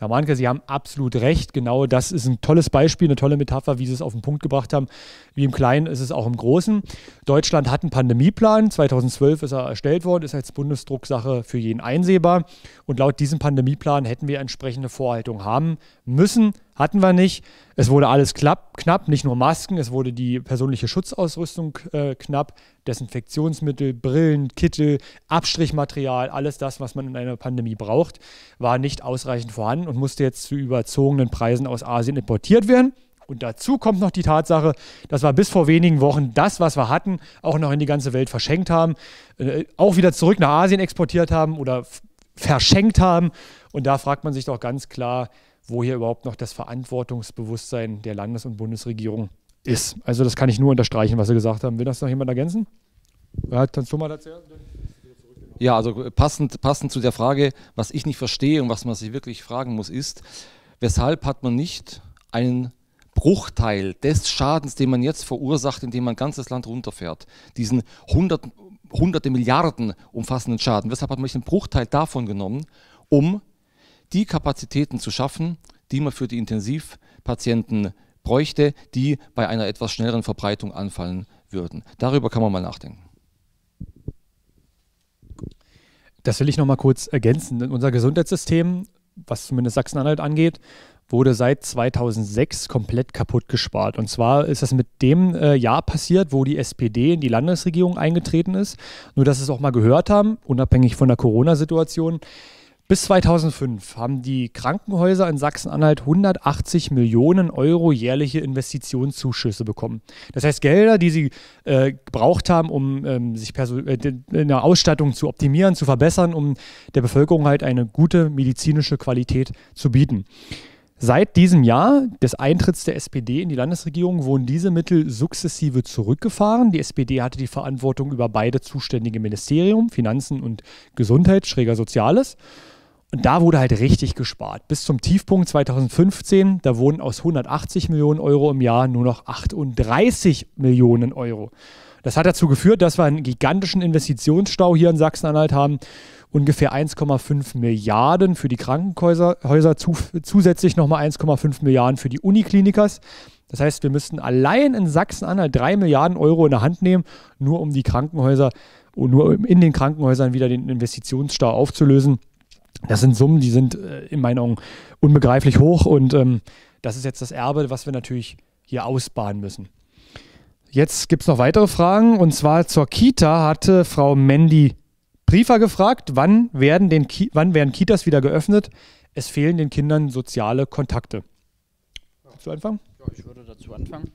[SPEAKER 1] Herr Manke, Sie haben absolut recht. Genau das ist ein tolles Beispiel, eine tolle Metapher, wie Sie es auf den Punkt gebracht haben. Wie im Kleinen ist es auch im Großen. Deutschland hat einen Pandemieplan. 2012 ist er erstellt worden, ist als Bundesdrucksache für jeden einsehbar. Und laut diesem Pandemieplan hätten wir entsprechende Vorhaltungen haben müssen. Hatten wir nicht. Es wurde alles klapp, knapp, nicht nur Masken, es wurde die persönliche Schutzausrüstung äh, knapp, Desinfektionsmittel, Brillen, Kittel, Abstrichmaterial, alles das, was man in einer Pandemie braucht, war nicht ausreichend vorhanden und musste jetzt zu überzogenen Preisen aus Asien importiert werden. Und dazu kommt noch die Tatsache, dass wir bis vor wenigen Wochen das, was wir hatten, auch noch in die ganze Welt verschenkt haben, äh, auch wieder zurück nach Asien exportiert haben oder verschenkt haben. Und da fragt man sich doch ganz klar, woher überhaupt noch das Verantwortungsbewusstsein der Landes- und Bundesregierung ist. Also das kann ich nur unterstreichen, was Sie gesagt haben. Will das noch jemand ergänzen? Ja, kannst du mal dazu?
[SPEAKER 3] Ja, also passend, passend zu der Frage, was ich nicht verstehe und was man sich wirklich fragen muss, ist, weshalb hat man nicht einen Bruchteil des Schadens, den man jetzt verursacht, indem man ganzes Land runterfährt, diesen hundert, hunderte Milliarden umfassenden Schaden, weshalb hat man nicht einen Bruchteil davon genommen, um die Kapazitäten zu schaffen, die man für die Intensivpatienten bräuchte, die bei einer etwas schnelleren Verbreitung anfallen würden. Darüber kann man mal nachdenken.
[SPEAKER 1] Das will ich noch mal kurz ergänzen. Unser Gesundheitssystem, was zumindest Sachsen-Anhalt angeht, wurde seit 2006 komplett kaputt gespart. Und zwar ist das mit dem äh, Jahr passiert, wo die SPD in die Landesregierung eingetreten ist. Nur, dass es auch mal gehört haben, unabhängig von der Corona-Situation, bis 2005 haben die Krankenhäuser in Sachsen-Anhalt 180 Millionen Euro jährliche Investitionszuschüsse bekommen. Das heißt Gelder, die sie äh, gebraucht haben, um ähm, sich äh, in der Ausstattung zu optimieren, zu verbessern, um der Bevölkerung halt eine gute medizinische Qualität zu bieten. Seit diesem Jahr des Eintritts der SPD in die Landesregierung wurden diese Mittel sukzessive zurückgefahren. Die SPD hatte die Verantwortung über beide zuständige Ministerien, Finanzen und Gesundheit, schräger Soziales. Und da wurde halt richtig gespart. Bis zum Tiefpunkt 2015, da wurden aus 180 Millionen Euro im Jahr nur noch 38 Millionen Euro. Das hat dazu geführt, dass wir einen gigantischen Investitionsstau hier in Sachsen-Anhalt haben. Ungefähr 1,5 Milliarden für die Krankenhäuser, Häuser, zu, zusätzlich nochmal 1,5 Milliarden für die Uniklinikers. Das heißt, wir müssten allein in Sachsen-Anhalt 3 Milliarden Euro in der Hand nehmen, nur um die Krankenhäuser, und nur in den Krankenhäusern wieder den Investitionsstau aufzulösen. Das sind Summen, die sind äh, in meinen Augen unbegreiflich hoch und ähm, das ist jetzt das Erbe, was wir natürlich hier ausbahnen müssen. Jetzt gibt es noch weitere Fragen und zwar zur Kita hatte Frau Mandy Briefer gefragt, wann werden, den Ki wann werden Kitas wieder geöffnet? Es fehlen den Kindern soziale Kontakte.
[SPEAKER 2] Willst du anfangen? Ja, ich würde dazu anfangen.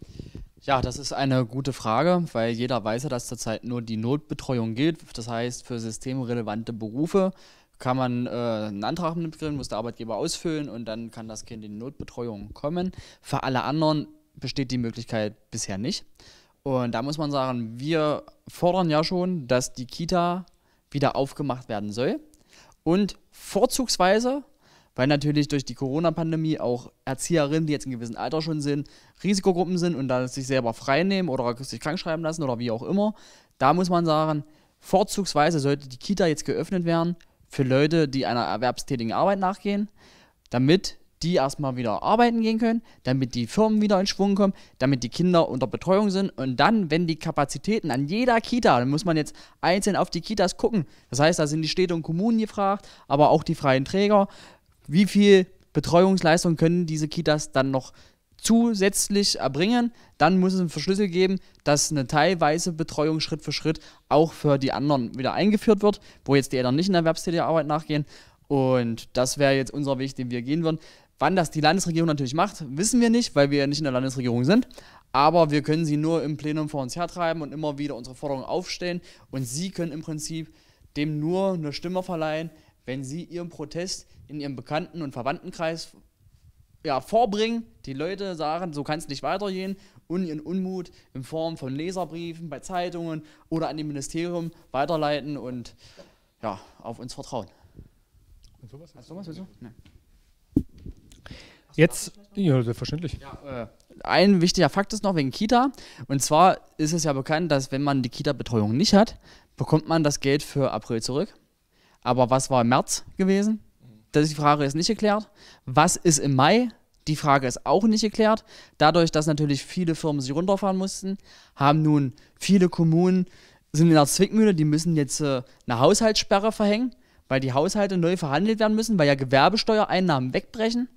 [SPEAKER 2] Ja, das ist eine gute Frage, weil jeder weiß ja, dass zurzeit nur die Notbetreuung gilt. Das heißt, für systemrelevante Berufe kann man äh, einen Antrag mitbringen, muss der Arbeitgeber ausfüllen und dann kann das Kind in Notbetreuung kommen. Für alle anderen besteht die Möglichkeit bisher nicht. Und da muss man sagen, wir fordern ja schon, dass die Kita wieder aufgemacht werden soll. Und vorzugsweise, weil natürlich durch die Corona-Pandemie auch Erzieherinnen, die jetzt in gewissem Alter schon sind, Risikogruppen sind und dann sich selber freinehmen oder sich krank schreiben lassen oder wie auch immer, da muss man sagen, vorzugsweise sollte die Kita jetzt geöffnet werden für Leute, die einer erwerbstätigen Arbeit nachgehen, damit die erstmal wieder arbeiten gehen können, damit die Firmen wieder in Schwung kommen, damit die Kinder unter Betreuung sind und dann, wenn die Kapazitäten an jeder Kita, dann muss man jetzt einzeln auf die Kitas gucken. Das heißt, da sind die Städte und Kommunen gefragt, aber auch die freien Träger, wie viel Betreuungsleistung können diese Kitas dann noch zusätzlich erbringen, dann muss es einen Verschlüssel geben, dass eine teilweise Betreuung Schritt für Schritt auch für die anderen wieder eingeführt wird, wo jetzt die Eltern nicht in der erwerbstätigen Arbeit nachgehen. Und das wäre jetzt unser Weg, den wir gehen würden. Wann das die Landesregierung natürlich macht, wissen wir nicht, weil wir ja nicht in der Landesregierung sind. Aber wir können sie nur im Plenum vor uns hertreiben und immer wieder unsere Forderungen aufstellen. Und sie können im Prinzip dem nur eine Stimme verleihen, wenn sie ihren Protest in ihrem Bekannten- und Verwandtenkreis ja, vorbringen. Die Leute sagen, so kann es nicht weitergehen und ihren Unmut in Form von Leserbriefen bei Zeitungen oder an dem Ministerium weiterleiten und ja, auf uns vertrauen. Und sowas? Hast du was? Willst du? Nee. Jetzt, ja, selbstverständlich. Ja, äh, ein wichtiger Fakt ist noch wegen Kita. Und zwar ist es ja bekannt, dass wenn man die Kita-Betreuung nicht hat, bekommt man das Geld für April zurück. Aber was war im März gewesen? Das die Frage ist nicht geklärt. Was ist im Mai? Die Frage ist auch nicht geklärt. Dadurch, dass natürlich viele Firmen sich runterfahren mussten, haben nun viele Kommunen sind in der Zwickmühle, die müssen jetzt äh, eine Haushaltssperre verhängen, weil die Haushalte neu verhandelt werden müssen, weil ja Gewerbesteuereinnahmen wegbrechen.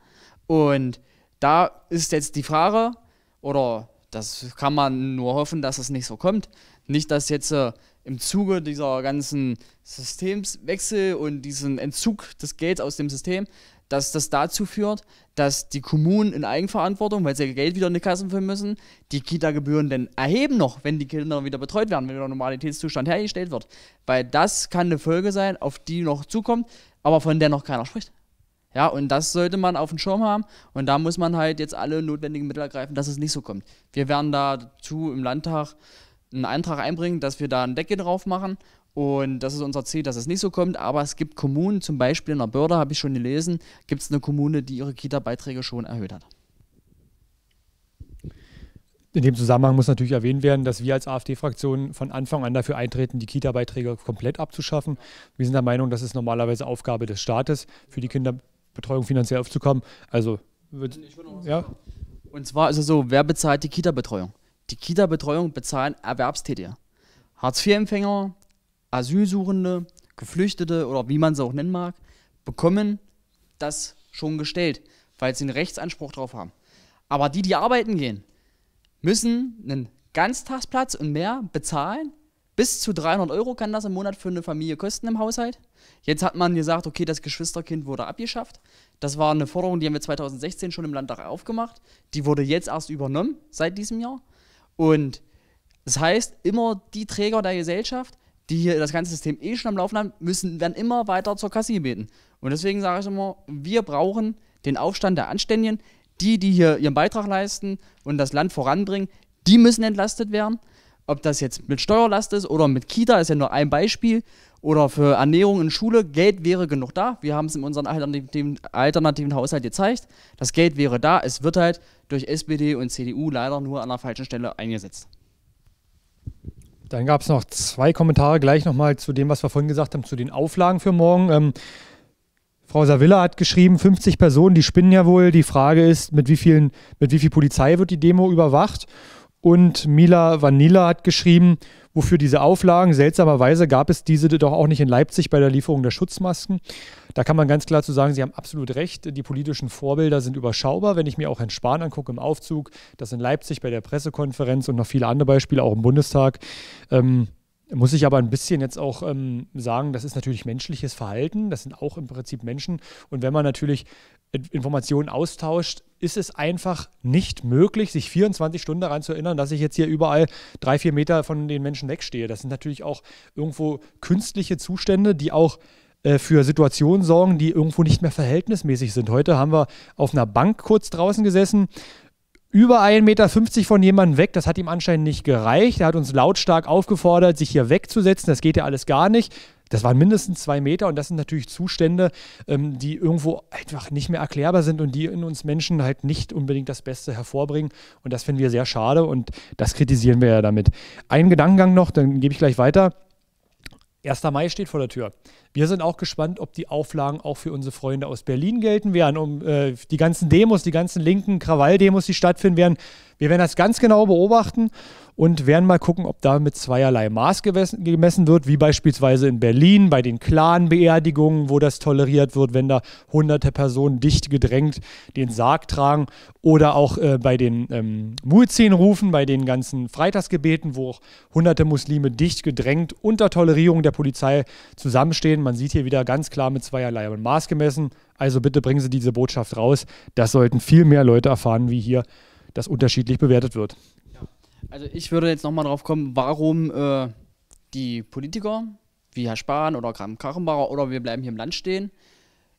[SPEAKER 2] Und da ist jetzt die Frage, oder das kann man nur hoffen, dass es das nicht so kommt. Nicht, dass jetzt äh, im Zuge dieser ganzen Systemswechsel und diesen Entzug des Gelds aus dem System, dass das dazu führt, dass die Kommunen in Eigenverantwortung, weil sie ihr Geld wieder in die Kassen füllen müssen, die Kita-Gebühren dann erheben noch, wenn die Kinder wieder betreut werden, wenn der Normalitätszustand hergestellt wird. Weil das kann eine Folge sein, auf die noch zukommt, aber von der noch keiner spricht. Ja, und das sollte man auf dem Schirm haben. Und da muss man halt jetzt alle notwendigen Mittel ergreifen, dass es nicht so kommt. Wir werden dazu im Landtag einen Eintrag einbringen, dass wir da ein Deckel drauf machen. Und das ist unser Ziel, dass es nicht so kommt. Aber es gibt Kommunen, zum Beispiel in der Börde, habe ich schon gelesen, gibt es eine Kommune, die ihre Kita-Beiträge schon erhöht hat.
[SPEAKER 1] In dem Zusammenhang muss natürlich
[SPEAKER 2] erwähnt werden, dass wir als AfD-Fraktion von
[SPEAKER 1] Anfang an dafür eintreten, die Kita-Beiträge komplett abzuschaffen. Wir sind der Meinung, das ist normalerweise Aufgabe des Staates, für die Kinderbetreuung finanziell aufzukommen. Also, ja.
[SPEAKER 2] Und zwar ist es so, wer bezahlt die Kita-Betreuung? Die Kita-Betreuung bezahlen Erwerbstätige. Hartz-IV-Empfänger, Asylsuchende, Geflüchtete oder wie man sie auch nennen mag, bekommen das schon gestellt, weil sie einen Rechtsanspruch drauf haben. Aber die, die arbeiten gehen, müssen einen Ganztagsplatz und mehr bezahlen. Bis zu 300 Euro kann das im Monat für eine Familie kosten im Haushalt. Jetzt hat man gesagt, okay, das Geschwisterkind wurde abgeschafft. Das war eine Forderung, die haben wir 2016 schon im Landtag aufgemacht. Die wurde jetzt erst übernommen seit diesem Jahr. Und das heißt, immer die Träger der Gesellschaft, die hier das ganze System eh schon am Laufen haben, müssen dann immer weiter zur Kasse gebeten. Und deswegen sage ich immer, wir brauchen den Aufstand der Anständigen. Die, die hier ihren Beitrag leisten und das Land voranbringen, die müssen entlastet werden. Ob das jetzt mit Steuerlast ist oder mit Kita, ist ja nur ein Beispiel oder für Ernährung in Schule, Geld wäre genug da. Wir haben es in unserem alternativen, alternativen Haushalt gezeigt. Das Geld wäre da. Es wird halt durch SPD und CDU leider nur an der falschen Stelle eingesetzt.
[SPEAKER 1] Dann gab es noch zwei Kommentare gleich nochmal zu dem, was wir vorhin gesagt haben, zu den Auflagen für morgen. Ähm, Frau Savilla hat geschrieben, 50 Personen, die spinnen ja wohl. Die Frage ist, mit wie, vielen, mit wie viel Polizei wird die Demo überwacht? Und Mila Vanilla hat geschrieben, wofür diese Auflagen. Seltsamerweise gab es diese doch auch nicht in Leipzig bei der Lieferung der Schutzmasken. Da kann man ganz klar zu sagen, Sie haben absolut recht, die politischen Vorbilder sind überschaubar. Wenn ich mir auch Herrn Spahn angucke im Aufzug, das in Leipzig bei der Pressekonferenz und noch viele andere Beispiele auch im Bundestag. Ähm, muss ich aber ein bisschen jetzt auch ähm, sagen, das ist natürlich menschliches Verhalten, das sind auch im Prinzip Menschen. Und wenn man natürlich Informationen austauscht, ist es einfach nicht möglich, sich 24 Stunden daran zu erinnern, dass ich jetzt hier überall drei, vier Meter von den Menschen wegstehe. Das sind natürlich auch irgendwo künstliche Zustände, die auch äh, für Situationen sorgen, die irgendwo nicht mehr verhältnismäßig sind. Heute haben wir auf einer Bank kurz draußen gesessen, über 1,50 Meter von jemandem weg. Das hat ihm anscheinend nicht gereicht. Er hat uns lautstark aufgefordert, sich hier wegzusetzen. Das geht ja alles gar nicht. Das waren mindestens zwei Meter und das sind natürlich Zustände, ähm, die irgendwo einfach nicht mehr erklärbar sind und die in uns Menschen halt nicht unbedingt das Beste hervorbringen. Und das finden wir sehr schade und das kritisieren wir ja damit. Ein Gedankengang noch, dann gebe ich gleich weiter. 1. Mai steht vor der Tür. Wir sind auch gespannt, ob die Auflagen auch für unsere Freunde aus Berlin gelten werden, um äh, die ganzen Demos, die ganzen linken Krawalldemos, die stattfinden werden. Wir werden das ganz genau beobachten und werden mal gucken, ob da mit zweierlei Maß gemessen wird, wie beispielsweise in Berlin bei den Clan-Beerdigungen, wo das toleriert wird, wenn da hunderte Personen dicht gedrängt den Sarg tragen oder auch äh, bei den ähm, Muezzin-Rufen, bei den ganzen Freitagsgebeten, wo auch hunderte Muslime dicht gedrängt unter Tolerierung der Polizei zusammenstehen. Man sieht hier wieder ganz klar mit zweierlei Maß gemessen. Also bitte bringen Sie diese Botschaft raus. Das sollten viel mehr Leute erfahren, wie hier das unterschiedlich bewertet wird.
[SPEAKER 2] Also ich würde jetzt nochmal drauf kommen, warum äh, die Politiker, wie Herr Spahn oder Kram Kachenbauer oder wir bleiben hier im Land stehen,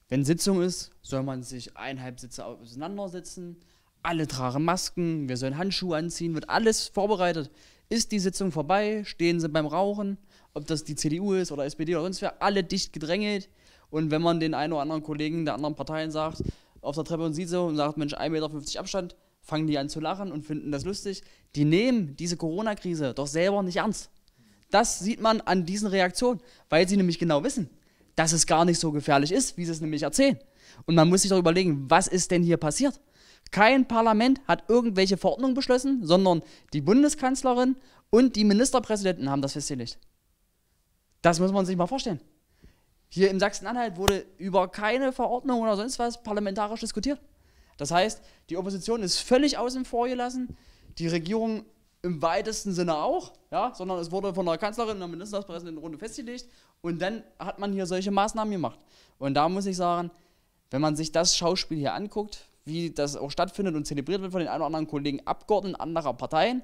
[SPEAKER 2] wenn Sitzung ist, soll man sich eineinhalb Sitze auseinandersetzen, alle tragen Masken, wir sollen Handschuhe anziehen, wird alles vorbereitet. Ist die Sitzung vorbei, stehen sie beim Rauchen, ob das die CDU ist oder SPD oder sonst wer, alle dicht gedrängelt. Und wenn man den einen oder anderen Kollegen der anderen Parteien sagt, auf der Treppe und sieht so und sagt, Mensch, 1,50 Meter Abstand, fangen die an zu lachen und finden das lustig. Die nehmen diese Corona-Krise doch selber nicht ernst. Das sieht man an diesen Reaktionen, weil sie nämlich genau wissen, dass es gar nicht so gefährlich ist, wie sie es nämlich erzählen. Und man muss sich doch überlegen, was ist denn hier passiert? Kein Parlament hat irgendwelche Verordnungen beschlossen, sondern die Bundeskanzlerin und die Ministerpräsidenten haben das festgelegt. Das muss man sich mal vorstellen. Hier in Sachsen-Anhalt wurde über keine Verordnung oder sonst was parlamentarisch diskutiert. Das heißt, die Opposition ist völlig außen vor gelassen, die Regierung im weitesten Sinne auch, ja, sondern es wurde von der Kanzlerin und der Ministerpräsidentin Runde festgelegt und dann hat man hier solche Maßnahmen gemacht. Und da muss ich sagen, wenn man sich das Schauspiel hier anguckt, wie das auch stattfindet und zelebriert wird von den ein oder anderen Kollegen Abgeordneten anderer Parteien,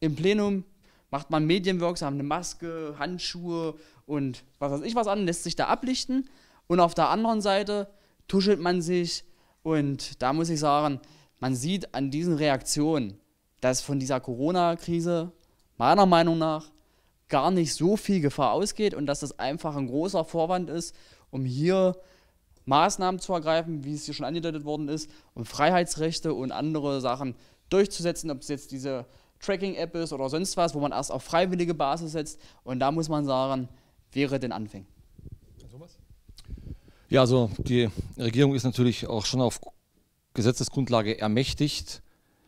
[SPEAKER 2] im Plenum macht man medienwirksam eine Maske, Handschuhe und was weiß ich was an, lässt sich da ablichten und auf der anderen Seite tuschelt man sich und da muss ich sagen, man sieht an diesen Reaktionen, dass von dieser Corona-Krise meiner Meinung nach gar nicht so viel Gefahr ausgeht und dass das einfach ein großer Vorwand ist, um hier Maßnahmen zu ergreifen, wie es hier schon angedeutet worden ist, um Freiheitsrechte und andere Sachen durchzusetzen, ob es jetzt diese Tracking-App ist oder sonst was, wo man erst auf freiwillige Basis setzt. Und da muss man sagen, wäre den Anfängen.
[SPEAKER 3] Ja, also die Regierung ist natürlich auch schon auf Gesetzesgrundlage ermächtigt,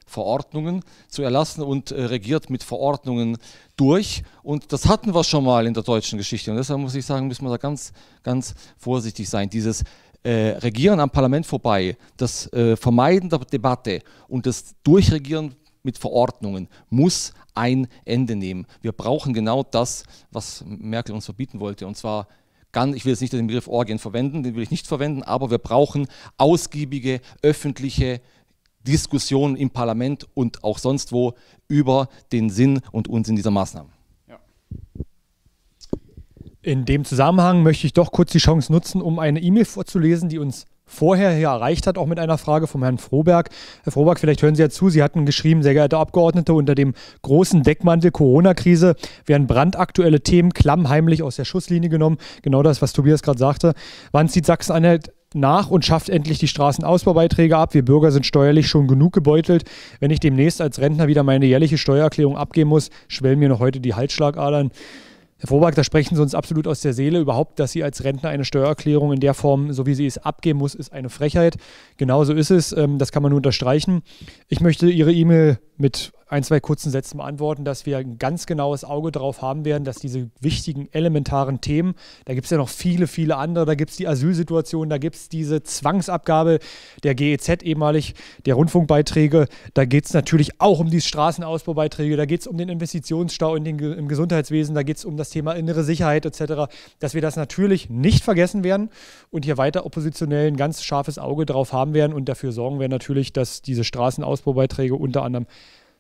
[SPEAKER 3] Verordnungen zu erlassen und äh, regiert mit Verordnungen durch. Und das hatten wir schon mal in der deutschen Geschichte. Und deshalb muss ich sagen, müssen wir da ganz, ganz vorsichtig sein. Dieses äh, Regieren am Parlament vorbei, das äh, Vermeiden der Debatte und das Durchregieren mit Verordnungen muss ein Ende nehmen. Wir brauchen genau das, was Merkel uns verbieten wollte, und zwar ganz, ich will jetzt nicht den Begriff Orgien verwenden, den will ich nicht verwenden, aber wir brauchen ausgiebige öffentliche Diskussionen im Parlament und auch sonst wo über den Sinn und Unsinn dieser Maßnahmen. In dem Zusammenhang möchte ich doch kurz die Chance nutzen, um eine E-Mail vorzulesen,
[SPEAKER 1] die uns vorher hier erreicht hat, auch mit einer Frage vom Herrn Froberg. Herr Froberg, vielleicht hören Sie ja zu. Sie hatten geschrieben, sehr geehrte Abgeordnete, unter dem großen Deckmantel Corona-Krise werden brandaktuelle Themen klammheimlich aus der Schusslinie genommen. Genau das, was Tobias gerade sagte. Wann zieht Sachsen-Anhalt nach und schafft endlich die Straßenausbaubeiträge ab. Wir Bürger sind steuerlich schon genug gebeutelt. Wenn ich demnächst als Rentner wieder meine jährliche Steuererklärung abgeben muss, schwellen mir noch heute die Halsschlagadern. Herr Froberg, da sprechen Sie uns absolut aus der Seele. Überhaupt, dass Sie als Rentner eine Steuererklärung in der Form, so wie sie es abgeben muss, ist eine Frechheit. Genauso ist es. Ähm, das kann man nur unterstreichen. Ich möchte Ihre E-Mail mit ein, zwei kurzen Sätzen beantworten, dass wir ein ganz genaues Auge drauf haben werden, dass diese wichtigen, elementaren Themen, da gibt es ja noch viele, viele andere, da gibt es die Asylsituation, da gibt es diese Zwangsabgabe der GEZ ehemalig, der Rundfunkbeiträge, da geht es natürlich auch um die Straßenausbaubeiträge, da geht es um den Investitionsstau in den, im Gesundheitswesen, da geht es um das Thema innere Sicherheit etc., dass wir das natürlich nicht vergessen werden und hier weiter oppositionell ein ganz scharfes Auge drauf haben werden und dafür sorgen wir natürlich, dass diese Straßenausbaubeiträge unter anderem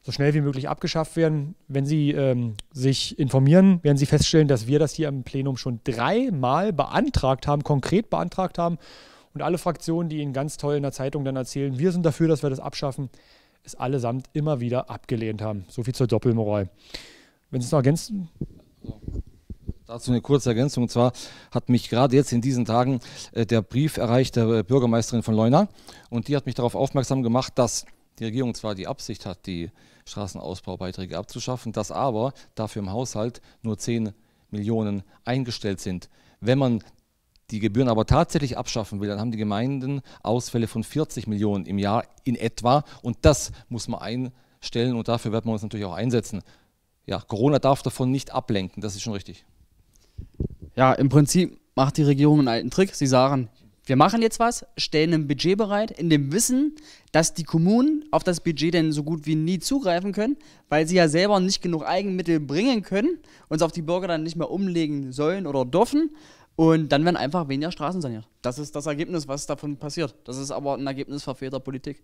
[SPEAKER 1] so schnell wie möglich abgeschafft werden. Wenn Sie ähm, sich informieren, werden Sie feststellen, dass wir das hier im Plenum schon dreimal beantragt haben, konkret beantragt haben. Und alle Fraktionen, die Ihnen ganz toll in der Zeitung dann erzählen, wir sind dafür, dass wir das abschaffen, es allesamt
[SPEAKER 3] immer wieder abgelehnt haben. So viel zur Doppelmoral. Wenn Sie es noch ergänzen. Also, dazu eine kurze Ergänzung. Und zwar hat mich gerade jetzt in diesen Tagen äh, der Brief erreicht der äh, Bürgermeisterin von Leuna. Und die hat mich darauf aufmerksam gemacht, dass die Regierung zwar die Absicht hat, die Straßenausbaubeiträge abzuschaffen, dass aber dafür im Haushalt nur 10 Millionen eingestellt sind. Wenn man die Gebühren aber tatsächlich abschaffen will, dann haben die Gemeinden Ausfälle von 40 Millionen im Jahr in etwa und das muss man einstellen und dafür werden wir uns natürlich auch einsetzen. Ja, Corona darf davon nicht ablenken, das ist schon
[SPEAKER 2] richtig. Ja, im Prinzip macht die Regierung einen alten Trick. Sie sagen, wir machen jetzt was, stellen ein Budget bereit, in dem Wissen, dass die Kommunen auf das Budget denn so gut wie nie zugreifen können, weil sie ja selber nicht genug Eigenmittel bringen können und es auf die Bürger dann nicht mehr umlegen sollen oder dürfen. Und dann werden einfach weniger Straßen saniert. Das ist das Ergebnis, was davon passiert. Das ist aber ein Ergebnis verfehlter Politik.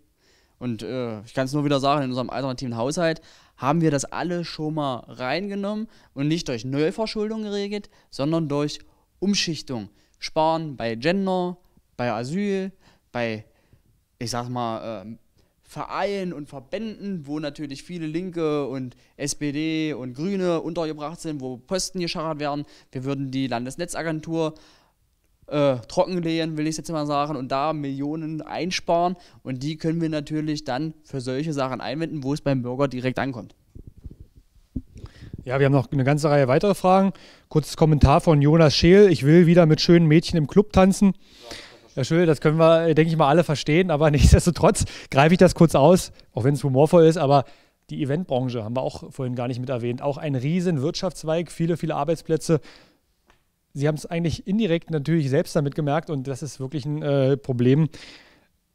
[SPEAKER 2] Und äh, ich kann es nur wieder sagen, in unserem alternativen Haushalt haben wir das alle schon mal reingenommen und nicht durch Neuverschuldung geregelt, sondern durch Umschichtung. Sparen bei Gender, bei Asyl, bei, ich sag mal, ähm, Vereinen und Verbänden, wo natürlich viele Linke und SPD und Grüne untergebracht sind, wo Posten gescharrt werden. Wir würden die Landesnetzagentur äh, trockenlehen, will ich jetzt mal sagen, und da Millionen einsparen. Und die können wir natürlich dann für solche Sachen einwenden, wo es beim Bürger direkt ankommt.
[SPEAKER 1] Ja, wir haben noch eine ganze Reihe weiterer Fragen. Kurzes Kommentar von Jonas Scheel. Ich will wieder mit schönen Mädchen im Club tanzen. Ja. Ja, Schöll, das können wir, äh, denke ich mal, alle verstehen, aber nichtsdestotrotz greife ich das kurz aus, auch wenn es humorvoll ist, aber die Eventbranche haben wir auch vorhin gar nicht mit erwähnt. Auch ein riesen Wirtschaftszweig, viele, viele Arbeitsplätze. Sie haben es eigentlich indirekt natürlich selbst damit gemerkt und das ist wirklich ein äh, Problem,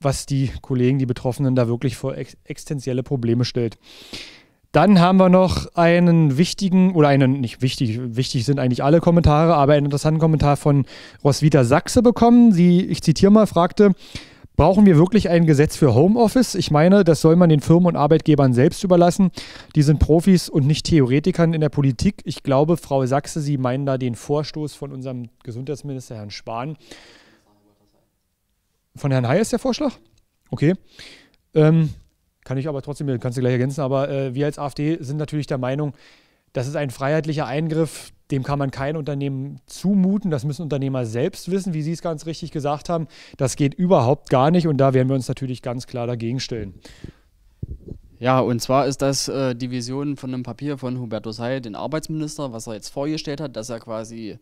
[SPEAKER 1] was die Kollegen, die Betroffenen da wirklich vor ex existenzielle Probleme stellt. Dann haben wir noch einen wichtigen, oder einen, nicht wichtig, wichtig sind eigentlich alle Kommentare, aber einen interessanten Kommentar von Roswitha Sachse bekommen. Sie, ich zitiere mal, fragte, Brauchen wir wirklich ein Gesetz für Homeoffice? Ich meine, das soll man den Firmen und Arbeitgebern selbst überlassen. Die sind Profis und nicht Theoretikern in der Politik. Ich glaube, Frau Sachse, Sie meinen da den Vorstoß von unserem Gesundheitsminister Herrn Spahn. Von Herrn Hay ist der Vorschlag? Okay. Ähm, kann ich aber trotzdem, kannst du gleich ergänzen, aber äh, wir als AfD sind natürlich der Meinung, das ist ein freiheitlicher Eingriff, dem kann man kein Unternehmen zumuten. Das müssen Unternehmer selbst wissen, wie Sie es ganz richtig gesagt haben. Das geht überhaupt gar nicht und da werden wir uns natürlich ganz klar dagegen stellen.
[SPEAKER 2] Ja, und zwar ist das äh, die Vision von einem Papier von Hubertus Heil, den Arbeitsminister, was er jetzt vorgestellt hat, dass er quasi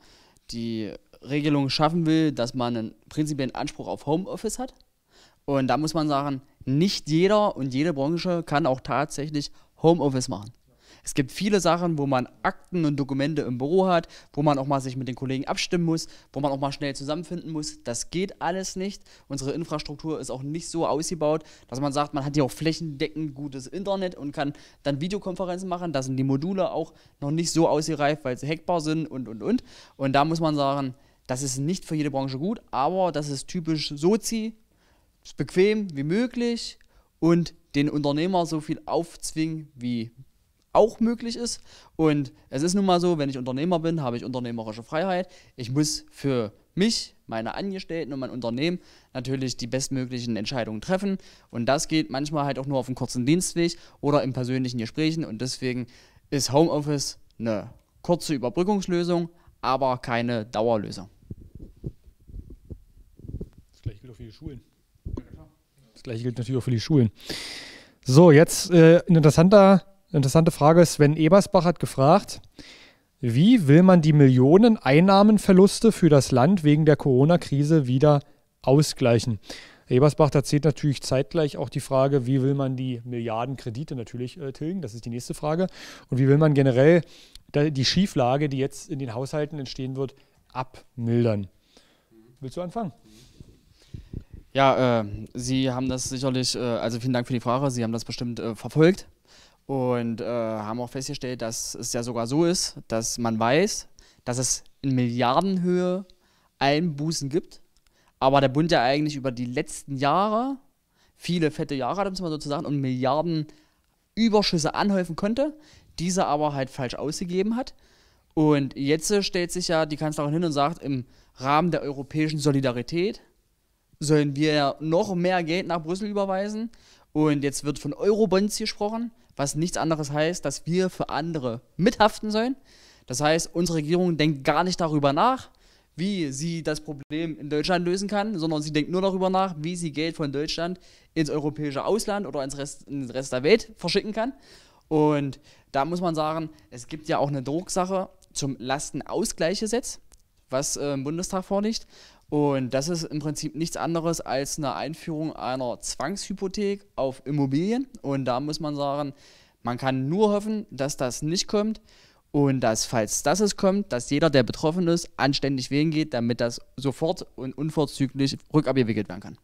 [SPEAKER 2] die Regelung schaffen will, dass man einen prinzipiellen Anspruch auf Homeoffice hat. Und da muss man sagen, nicht jeder und jede Branche kann auch tatsächlich Homeoffice machen. Es gibt viele Sachen, wo man Akten und Dokumente im Büro hat, wo man auch mal sich mit den Kollegen abstimmen muss, wo man auch mal schnell zusammenfinden muss. Das geht alles nicht. Unsere Infrastruktur ist auch nicht so ausgebaut, dass man sagt, man hat hier auch flächendeckend gutes Internet und kann dann Videokonferenzen machen. Da sind die Module auch noch nicht so ausgereift, weil sie hackbar sind und, und, und. Und da muss man sagen, das ist nicht für jede Branche gut, aber das ist typisch Sozi bequem wie möglich und den Unternehmer so viel aufzwingen wie auch möglich ist. Und es ist nun mal so, wenn ich Unternehmer bin, habe ich unternehmerische Freiheit. Ich muss für mich, meine Angestellten und mein Unternehmen natürlich die bestmöglichen Entscheidungen treffen. Und das geht manchmal halt auch nur auf einem kurzen Dienstweg oder in persönlichen Gesprächen. Und deswegen ist Homeoffice eine kurze Überbrückungslösung, aber keine Dauerlösung. Das
[SPEAKER 1] ist gleich wieder auf die Schulen. Das gleiche gilt natürlich auch für die Schulen. So, jetzt äh, eine interessante, interessante Frage. Sven Ebersbach hat gefragt, wie will man die Millionen Einnahmenverluste für das Land wegen der Corona-Krise wieder ausgleichen? Ebersbach, da zählt natürlich zeitgleich auch die Frage, wie will man die Milliardenkredite natürlich äh, tilgen? Das ist die nächste Frage. Und wie will man generell die Schieflage, die jetzt in den Haushalten entstehen wird, abmildern? Willst du anfangen? Mhm.
[SPEAKER 2] Ja, äh, Sie haben das sicherlich, äh, also vielen Dank für die Frage, Sie haben das bestimmt äh, verfolgt und äh, haben auch festgestellt, dass es ja sogar so ist, dass man weiß, dass es in Milliardenhöhe Einbußen gibt, aber der Bund ja eigentlich über die letzten Jahre, viele fette Jahre, um es mal so zu sagen, und Milliarden Überschüsse anhäufen konnte, diese aber halt falsch ausgegeben hat. Und jetzt stellt sich ja die Kanzlerin hin und sagt, im Rahmen der europäischen Solidarität sollen wir noch mehr Geld nach Brüssel überweisen. Und jetzt wird von Eurobonds gesprochen, was nichts anderes heißt, dass wir für andere mithaften sollen. Das heißt, unsere Regierung denkt gar nicht darüber nach, wie sie das Problem in Deutschland lösen kann, sondern sie denkt nur darüber nach, wie sie Geld von Deutschland ins europäische Ausland oder ins Rest, in Rest der Welt verschicken kann. Und da muss man sagen, es gibt ja auch eine Drucksache zum Lastenausgleichgesetz, was äh, im Bundestag vorliegt. Und das ist im Prinzip nichts anderes als eine Einführung einer Zwangshypothek auf Immobilien. Und da muss man sagen, man kann nur hoffen, dass das nicht kommt und dass, falls das es kommt, dass jeder, der betroffen ist, anständig wählen geht, damit das sofort und unverzüglich rückabgewickelt werden kann.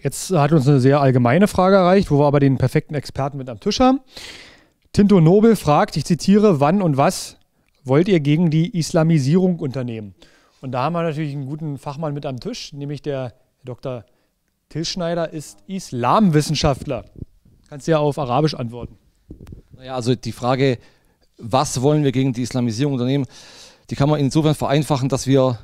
[SPEAKER 1] Jetzt hat uns eine sehr allgemeine Frage erreicht, wo wir aber den perfekten Experten mit am Tisch haben. Tinto Nobel fragt, ich zitiere, wann und was wollt ihr gegen die Islamisierung unternehmen? Und da haben wir natürlich einen guten Fachmann mit am Tisch, nämlich der Dr. Till ist Islamwissenschaftler. Kannst
[SPEAKER 3] du ja auf Arabisch antworten. Naja, also die Frage, was wollen wir gegen die Islamisierung unternehmen, die kann man insofern vereinfachen, dass wir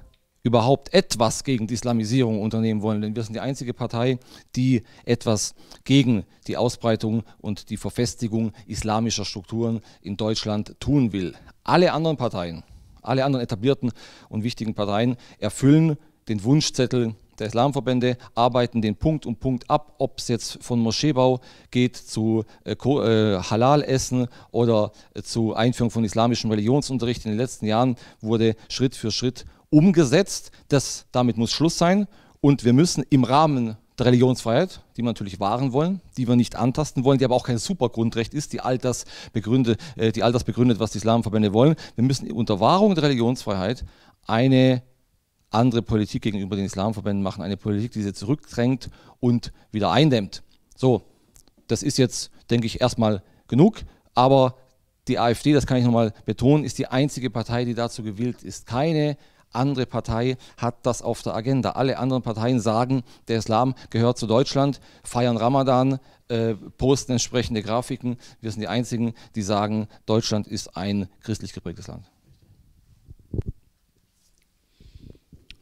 [SPEAKER 3] überhaupt etwas gegen die Islamisierung unternehmen wollen. Denn wir sind die einzige Partei, die etwas gegen die Ausbreitung und die Verfestigung islamischer Strukturen in Deutschland tun will. Alle anderen Parteien alle anderen etablierten und wichtigen Parteien erfüllen den Wunschzettel der Islamverbände, arbeiten den Punkt um Punkt ab, ob es jetzt von Moscheebau geht zu äh, äh Halal-Essen oder äh, zu Einführung von islamischem Religionsunterricht. In den letzten Jahren wurde Schritt für Schritt umgesetzt. Das, damit muss Schluss sein. Und wir müssen im Rahmen der Religionsfreiheit, die wir natürlich wahren wollen, die wir nicht antasten wollen, die aber auch kein Supergrundrecht ist, die all das, begründet, äh, die all das begründet, was die Islamverbände wollen. Wir müssen unter Wahrung der Religionsfreiheit eine andere Politik gegenüber den Islamverbänden machen, eine Politik, die sie zurückdrängt und wieder eindämmt. So, das ist jetzt, denke ich, erstmal genug, aber die AfD, das kann ich nochmal betonen, ist die einzige Partei, die dazu gewillt ist. Keine andere Partei hat das auf der Agenda. Alle anderen Parteien sagen, der Islam gehört zu Deutschland, feiern Ramadan, äh, posten entsprechende Grafiken. Wir sind die Einzigen, die sagen, Deutschland ist ein christlich geprägtes Land.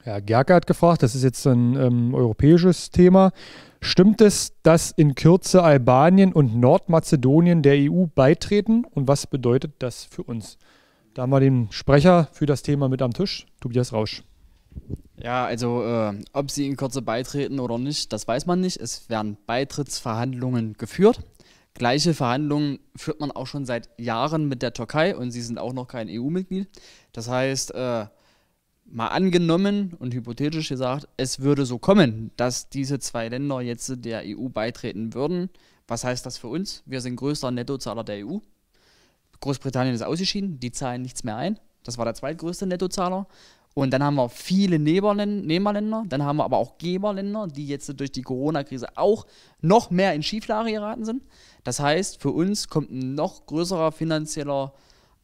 [SPEAKER 1] Herr Gerke hat gefragt, das ist jetzt ein ähm, europäisches Thema. Stimmt es, dass in Kürze Albanien und Nordmazedonien der EU beitreten und was bedeutet das für uns? Da haben wir den Sprecher für das Thema mit am Tisch, Tobias Rausch.
[SPEAKER 2] Ja, also äh, ob sie in Kürze beitreten oder nicht, das weiß man nicht. Es werden Beitrittsverhandlungen geführt. Gleiche Verhandlungen führt man auch schon seit Jahren mit der Türkei und sie sind auch noch kein EU-Mitglied. Das heißt, äh, mal angenommen und hypothetisch gesagt, es würde so kommen, dass diese zwei Länder jetzt der EU beitreten würden. Was heißt das für uns? Wir sind größter Nettozahler der EU. Großbritannien ist ausgeschieden, die zahlen nichts mehr ein. Das war der zweitgrößte Nettozahler. Und dann haben wir viele Nehmerländer, dann haben wir aber auch Geberländer, die jetzt durch die Corona-Krise auch noch mehr in Schieflage geraten sind. Das heißt, für uns kommt ein noch größerer finanzieller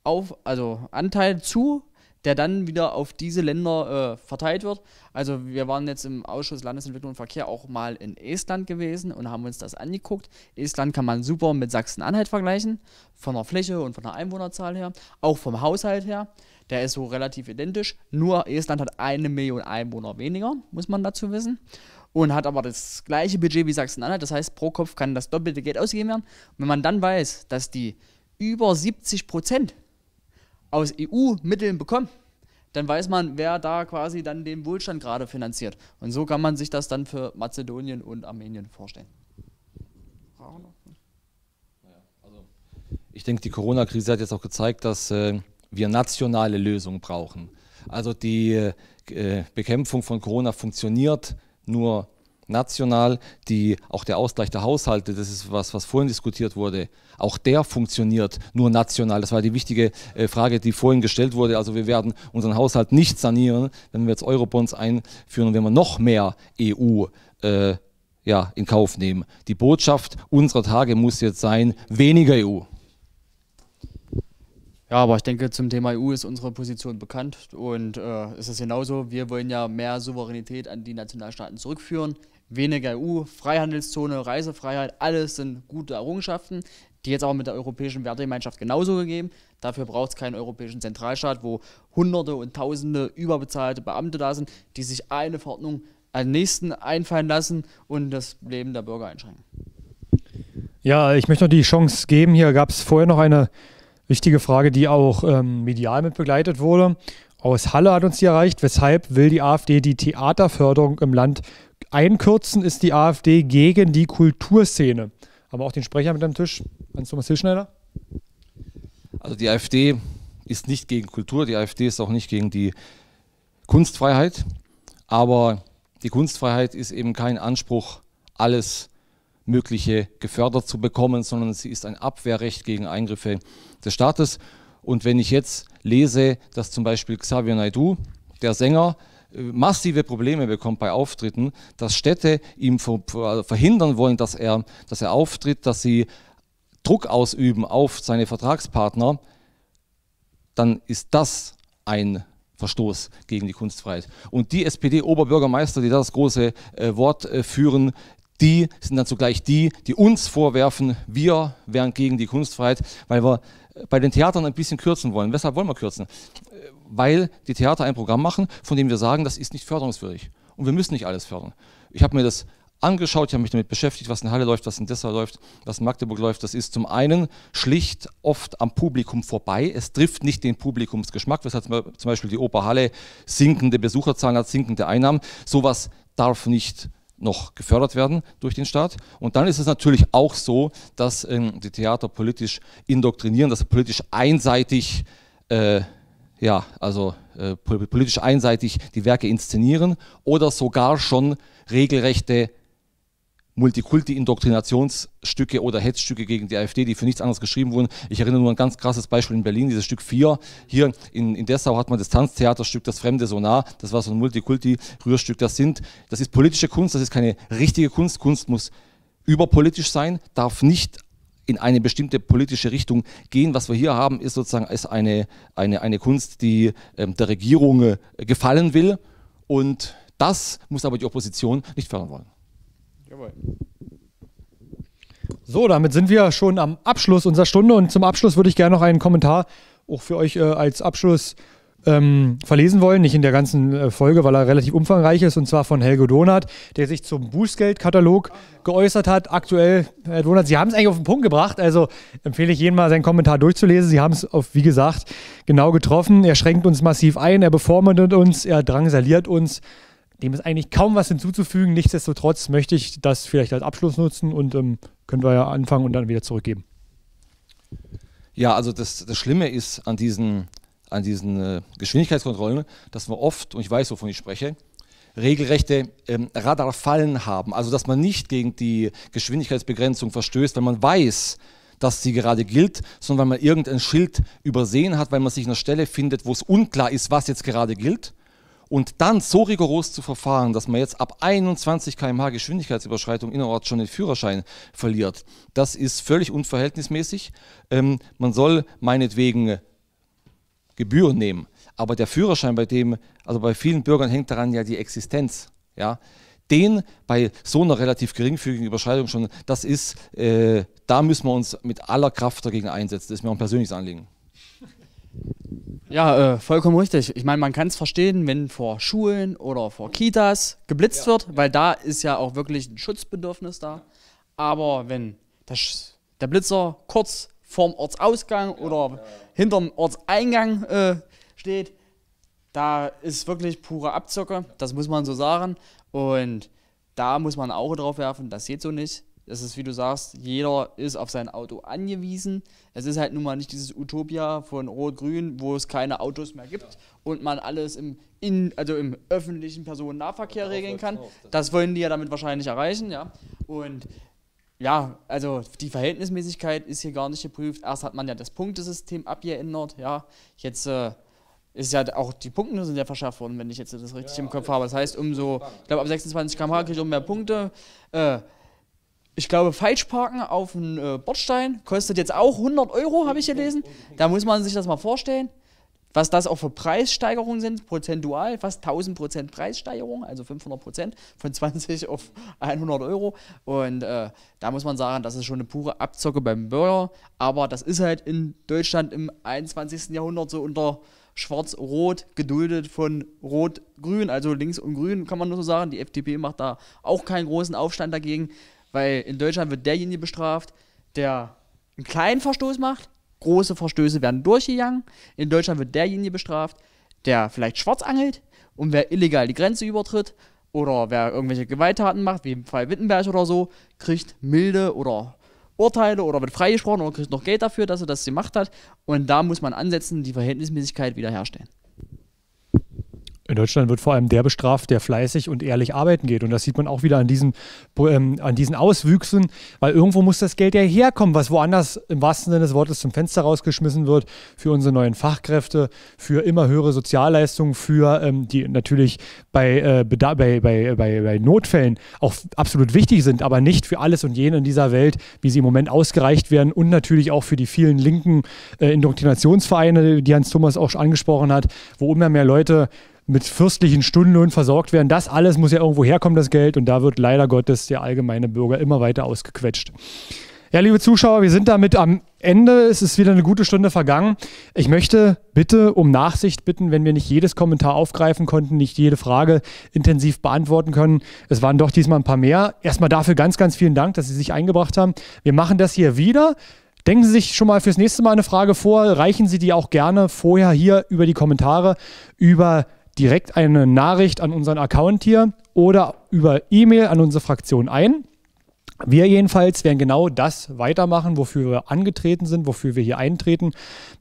[SPEAKER 2] Auf also Anteil zu der dann wieder auf diese Länder äh, verteilt wird. Also wir waren jetzt im Ausschuss Landesentwicklung und Verkehr auch mal in Estland gewesen und haben uns das angeguckt. Estland kann man super mit Sachsen-Anhalt vergleichen, von der Fläche und von der Einwohnerzahl her, auch vom Haushalt her. Der ist so relativ identisch, nur Estland hat eine Million Einwohner weniger, muss man dazu wissen. Und hat aber das gleiche Budget wie Sachsen-Anhalt, das heißt, pro Kopf kann das doppelte Geld ausgegeben werden. Und wenn man dann weiß, dass die über 70 Prozent aus EU-Mitteln bekommen, dann weiß man, wer da quasi dann den Wohlstand gerade finanziert. Und so kann man sich das dann für Mazedonien und Armenien vorstellen.
[SPEAKER 3] Also, ich denke, die Corona-Krise hat jetzt auch gezeigt, dass äh, wir nationale Lösungen brauchen. Also die äh, Bekämpfung von Corona funktioniert nur national, die, auch der Ausgleich der Haushalte, das ist was, was vorhin diskutiert wurde, auch der funktioniert nur national. Das war die wichtige äh, Frage, die vorhin gestellt wurde. Also wir werden unseren Haushalt nicht sanieren, wenn wir jetzt Eurobonds einführen und wenn wir noch mehr EU äh, ja, in Kauf nehmen. Die Botschaft unserer
[SPEAKER 2] Tage muss jetzt sein, weniger EU. Ja, aber ich denke, zum Thema EU ist unsere Position bekannt und äh, ist genauso. Wir wollen ja mehr Souveränität an die Nationalstaaten zurückführen weniger EU, Freihandelszone, Reisefreiheit, alles sind gute Errungenschaften, die jetzt auch mit der europäischen Wertegemeinschaft genauso gegeben. Dafür braucht es keinen europäischen Zentralstaat, wo Hunderte und Tausende überbezahlte Beamte da sind, die sich eine Verordnung an nächsten einfallen lassen und das Leben der Bürger einschränken.
[SPEAKER 1] Ja, ich möchte noch die Chance geben. Hier gab es vorher noch eine wichtige Frage, die auch ähm, medial mit begleitet wurde. Aus Halle hat uns die erreicht. Weshalb will die AfD die Theaterförderung im Land einkürzen, ist die AfD gegen die Kulturszene. Aber auch den Sprecher mit am Tisch, Hans-Thomas Hilschneider.
[SPEAKER 3] Also die AfD ist nicht gegen Kultur, die AfD ist auch nicht gegen die Kunstfreiheit, aber die Kunstfreiheit ist eben kein Anspruch, alles Mögliche gefördert zu bekommen, sondern sie ist ein Abwehrrecht gegen Eingriffe des Staates. Und wenn ich jetzt lese, dass zum Beispiel Xavier Naidu, der Sänger, massive Probleme bekommt bei Auftritten, dass Städte ihm verhindern wollen, dass er, dass er auftritt, dass sie Druck ausüben auf seine Vertragspartner, dann ist das ein Verstoß gegen die Kunstfreiheit. Und die SPD-Oberbürgermeister, die das große äh, Wort äh, führen, die sind dann zugleich die, die uns vorwerfen, wir wären gegen die Kunstfreiheit, weil wir äh, bei den Theatern ein bisschen kürzen wollen. Weshalb wollen wir kürzen? weil die Theater ein Programm machen, von dem wir sagen, das ist nicht förderungswürdig. Und wir müssen nicht alles fördern. Ich habe mir das angeschaut, ich habe mich damit beschäftigt, was in Halle läuft, was in Dessau läuft, was in Magdeburg läuft. Das ist zum einen schlicht oft am Publikum vorbei. Es trifft nicht den Publikumsgeschmack, weshalb zum Beispiel die Oper Halle sinkende Besucherzahlen hat, sinkende Einnahmen. Sowas darf nicht noch gefördert werden durch den Staat. Und dann ist es natürlich auch so, dass ähm, die Theater politisch indoktrinieren, dass sie politisch einseitig äh, ja, also äh, politisch einseitig die Werke inszenieren oder sogar schon regelrechte Multikulti-Indoktrinationsstücke oder Hetzstücke gegen die AfD, die für nichts anderes geschrieben wurden. Ich erinnere nur an ein ganz krasses Beispiel in Berlin, dieses Stück 4. Hier in, in Dessau hat man das Tanztheaterstück Das Fremde Sonar. Das war so ein Multikulti-Rührstück. Das, sind, das ist politische Kunst, das ist keine richtige Kunst. Kunst muss überpolitisch sein, darf nicht in eine bestimmte politische Richtung gehen. Was wir hier haben, ist sozusagen ist eine, eine, eine Kunst, die ähm, der Regierung äh, gefallen will. Und das muss aber die Opposition nicht fördern wollen. Jawohl. So,
[SPEAKER 1] damit sind wir schon am Abschluss unserer Stunde und zum Abschluss würde ich gerne noch einen Kommentar auch für euch äh, als Abschluss äh, ähm, verlesen wollen, nicht in der ganzen äh, Folge, weil er relativ umfangreich ist, und zwar von Helge Donat, der sich zum Bußgeldkatalog geäußert hat. Aktuell, Herr Donat, Sie haben es eigentlich auf den Punkt gebracht, also empfehle ich jedem mal seinen Kommentar durchzulesen. Sie haben es, wie gesagt, genau getroffen. Er schränkt uns massiv ein, er bevormundet uns, er drangsaliert uns. Dem ist eigentlich kaum was hinzuzufügen. Nichtsdestotrotz möchte ich das vielleicht als Abschluss nutzen und ähm, können wir ja anfangen und dann wieder zurückgeben.
[SPEAKER 3] Ja, also das, das Schlimme ist an diesen an diesen äh, Geschwindigkeitskontrollen, dass man oft, und ich weiß, wovon ich spreche, regelrechte ähm, Radarfallen haben. Also dass man nicht gegen die Geschwindigkeitsbegrenzung verstößt, weil man weiß, dass sie gerade gilt, sondern weil man irgendein Schild übersehen hat, weil man sich an einer Stelle findet, wo es unklar ist, was jetzt gerade gilt. Und dann so rigoros zu verfahren, dass man jetzt ab 21 km/h Geschwindigkeitsüberschreitung innerorts schon den Führerschein verliert, das ist völlig unverhältnismäßig. Ähm, man soll meinetwegen Gebühren nehmen. Aber der Führerschein, bei dem, also bei vielen Bürgern hängt daran ja die Existenz. Ja? Den bei so einer relativ geringfügigen Überschreitung schon, das ist, äh, da müssen wir uns mit aller Kraft dagegen einsetzen. Das ist mir auch ein persönliches Anliegen.
[SPEAKER 2] Ja, äh, vollkommen richtig. Ich meine, man kann es verstehen, wenn vor Schulen oder vor Kitas geblitzt ja. wird, weil da ist ja auch wirklich ein Schutzbedürfnis da. Aber wenn der, der Blitzer kurz vorm Ortsausgang ja, oder ja. hinterm Ortseingang äh, steht. Da ist wirklich pure Abzocke, das muss man so sagen. Und da muss man auch drauf werfen, das geht so nicht. Es ist, wie du sagst, jeder ist auf sein Auto angewiesen. Es ist halt nun mal nicht dieses Utopia von Rot-Grün, wo es keine Autos mehr gibt ja. und man alles im, in, also im öffentlichen Personennahverkehr regeln kann. Das, das wollen die ja damit wahrscheinlich erreichen, ja. Und ja, also die Verhältnismäßigkeit ist hier gar nicht geprüft. Erst hat man ja das Punktesystem abgeändert, ja. Jetzt äh, ist ja auch die Punkte sind ja verschärft worden, wenn ich jetzt das richtig ja, im Kopf habe. Das heißt, umso, ich glaube, ab 26 km/h kriege ich um mehr Punkte. Äh, ich glaube, Falschparken auf einen äh, Bordstein kostet jetzt auch 100 Euro, habe ich gelesen. Oh, oh, oh. Da muss man sich das mal vorstellen. Was das auch für Preissteigerungen sind, prozentual, fast 1000 Preissteigerung, also 500 von 20 auf 100 Euro. Und äh, da muss man sagen, das ist schon eine pure Abzocke beim Bürger. Aber das ist halt in Deutschland im 21. Jahrhundert so unter Schwarz-Rot geduldet von Rot-Grün, also links und grün, kann man nur so sagen. Die FDP macht da auch keinen großen Aufstand dagegen, weil in Deutschland wird derjenige bestraft, der einen kleinen Verstoß macht große Verstöße werden durchgegangen. In Deutschland wird derjenige bestraft, der vielleicht schwarz angelt und wer illegal die Grenze übertritt oder wer irgendwelche Gewalttaten macht, wie im Fall Wittenberg oder so, kriegt milde oder Urteile oder wird freigesprochen oder kriegt noch Geld dafür, dass er das gemacht hat. Und da muss man ansetzen, die Verhältnismäßigkeit wiederherstellen.
[SPEAKER 1] In Deutschland wird vor allem der bestraft, der fleißig und ehrlich arbeiten geht. Und das sieht man auch wieder an diesen, ähm, an diesen Auswüchsen, weil irgendwo muss das Geld ja herkommen, was woanders im wahrsten Sinne des Wortes zum Fenster rausgeschmissen wird, für unsere neuen Fachkräfte, für immer höhere Sozialleistungen, für ähm, die natürlich bei, äh, bei, bei, bei, bei Notfällen auch absolut wichtig sind, aber nicht für alles und jene in dieser Welt, wie sie im Moment ausgereicht werden und natürlich auch für die vielen linken äh, Indoktrinationsvereine, die Hans Thomas auch schon angesprochen hat, wo immer mehr Leute mit fürstlichen Stundenlohn versorgt werden. Das alles muss ja irgendwo herkommen, das Geld. Und da wird leider Gottes der allgemeine Bürger immer weiter ausgequetscht. Ja, liebe Zuschauer, wir sind damit am Ende. Es ist wieder eine gute Stunde vergangen. Ich möchte bitte um Nachsicht bitten, wenn wir nicht jedes Kommentar aufgreifen konnten, nicht jede Frage intensiv beantworten können. Es waren doch diesmal ein paar mehr. Erstmal dafür ganz, ganz vielen Dank, dass Sie sich eingebracht haben. Wir machen das hier wieder. Denken Sie sich schon mal fürs nächste Mal eine Frage vor. Reichen Sie die auch gerne vorher hier über die Kommentare, über direkt eine Nachricht an unseren Account hier oder über E-Mail an unsere Fraktion ein. Wir jedenfalls werden genau das weitermachen, wofür wir angetreten sind, wofür wir hier eintreten.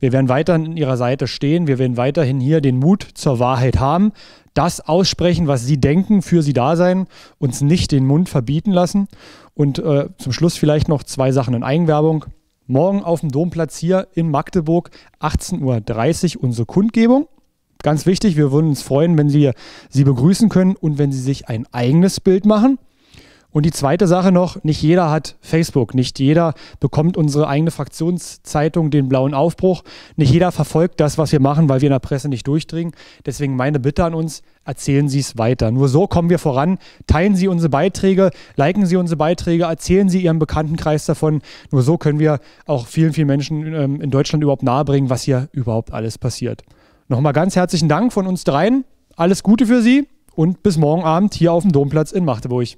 [SPEAKER 1] Wir werden weiterhin an Ihrer Seite stehen. Wir werden weiterhin hier den Mut zur Wahrheit haben, das aussprechen, was Sie denken, für Sie da sein, uns nicht den Mund verbieten lassen. Und äh, zum Schluss vielleicht noch zwei Sachen in Eigenwerbung. Morgen auf dem Domplatz hier in Magdeburg, 18.30 Uhr, unsere Kundgebung. Ganz wichtig, wir würden uns freuen, wenn Sie sie begrüßen können und wenn Sie sich ein eigenes Bild machen. Und die zweite Sache noch, nicht jeder hat Facebook, nicht jeder bekommt unsere eigene Fraktionszeitung, den blauen Aufbruch, nicht jeder verfolgt das, was wir machen, weil wir in der Presse nicht durchdringen. Deswegen meine Bitte an uns, erzählen Sie es weiter. Nur so kommen wir voran. Teilen Sie unsere Beiträge, liken Sie unsere Beiträge, erzählen Sie Ihrem Bekanntenkreis davon. Nur so können wir auch vielen, vielen Menschen ähm, in Deutschland überhaupt nahebringen, was hier überhaupt alles passiert. Nochmal ganz herzlichen Dank von uns dreien. Alles Gute für Sie und bis morgen Abend hier auf dem Domplatz in Magdeburg.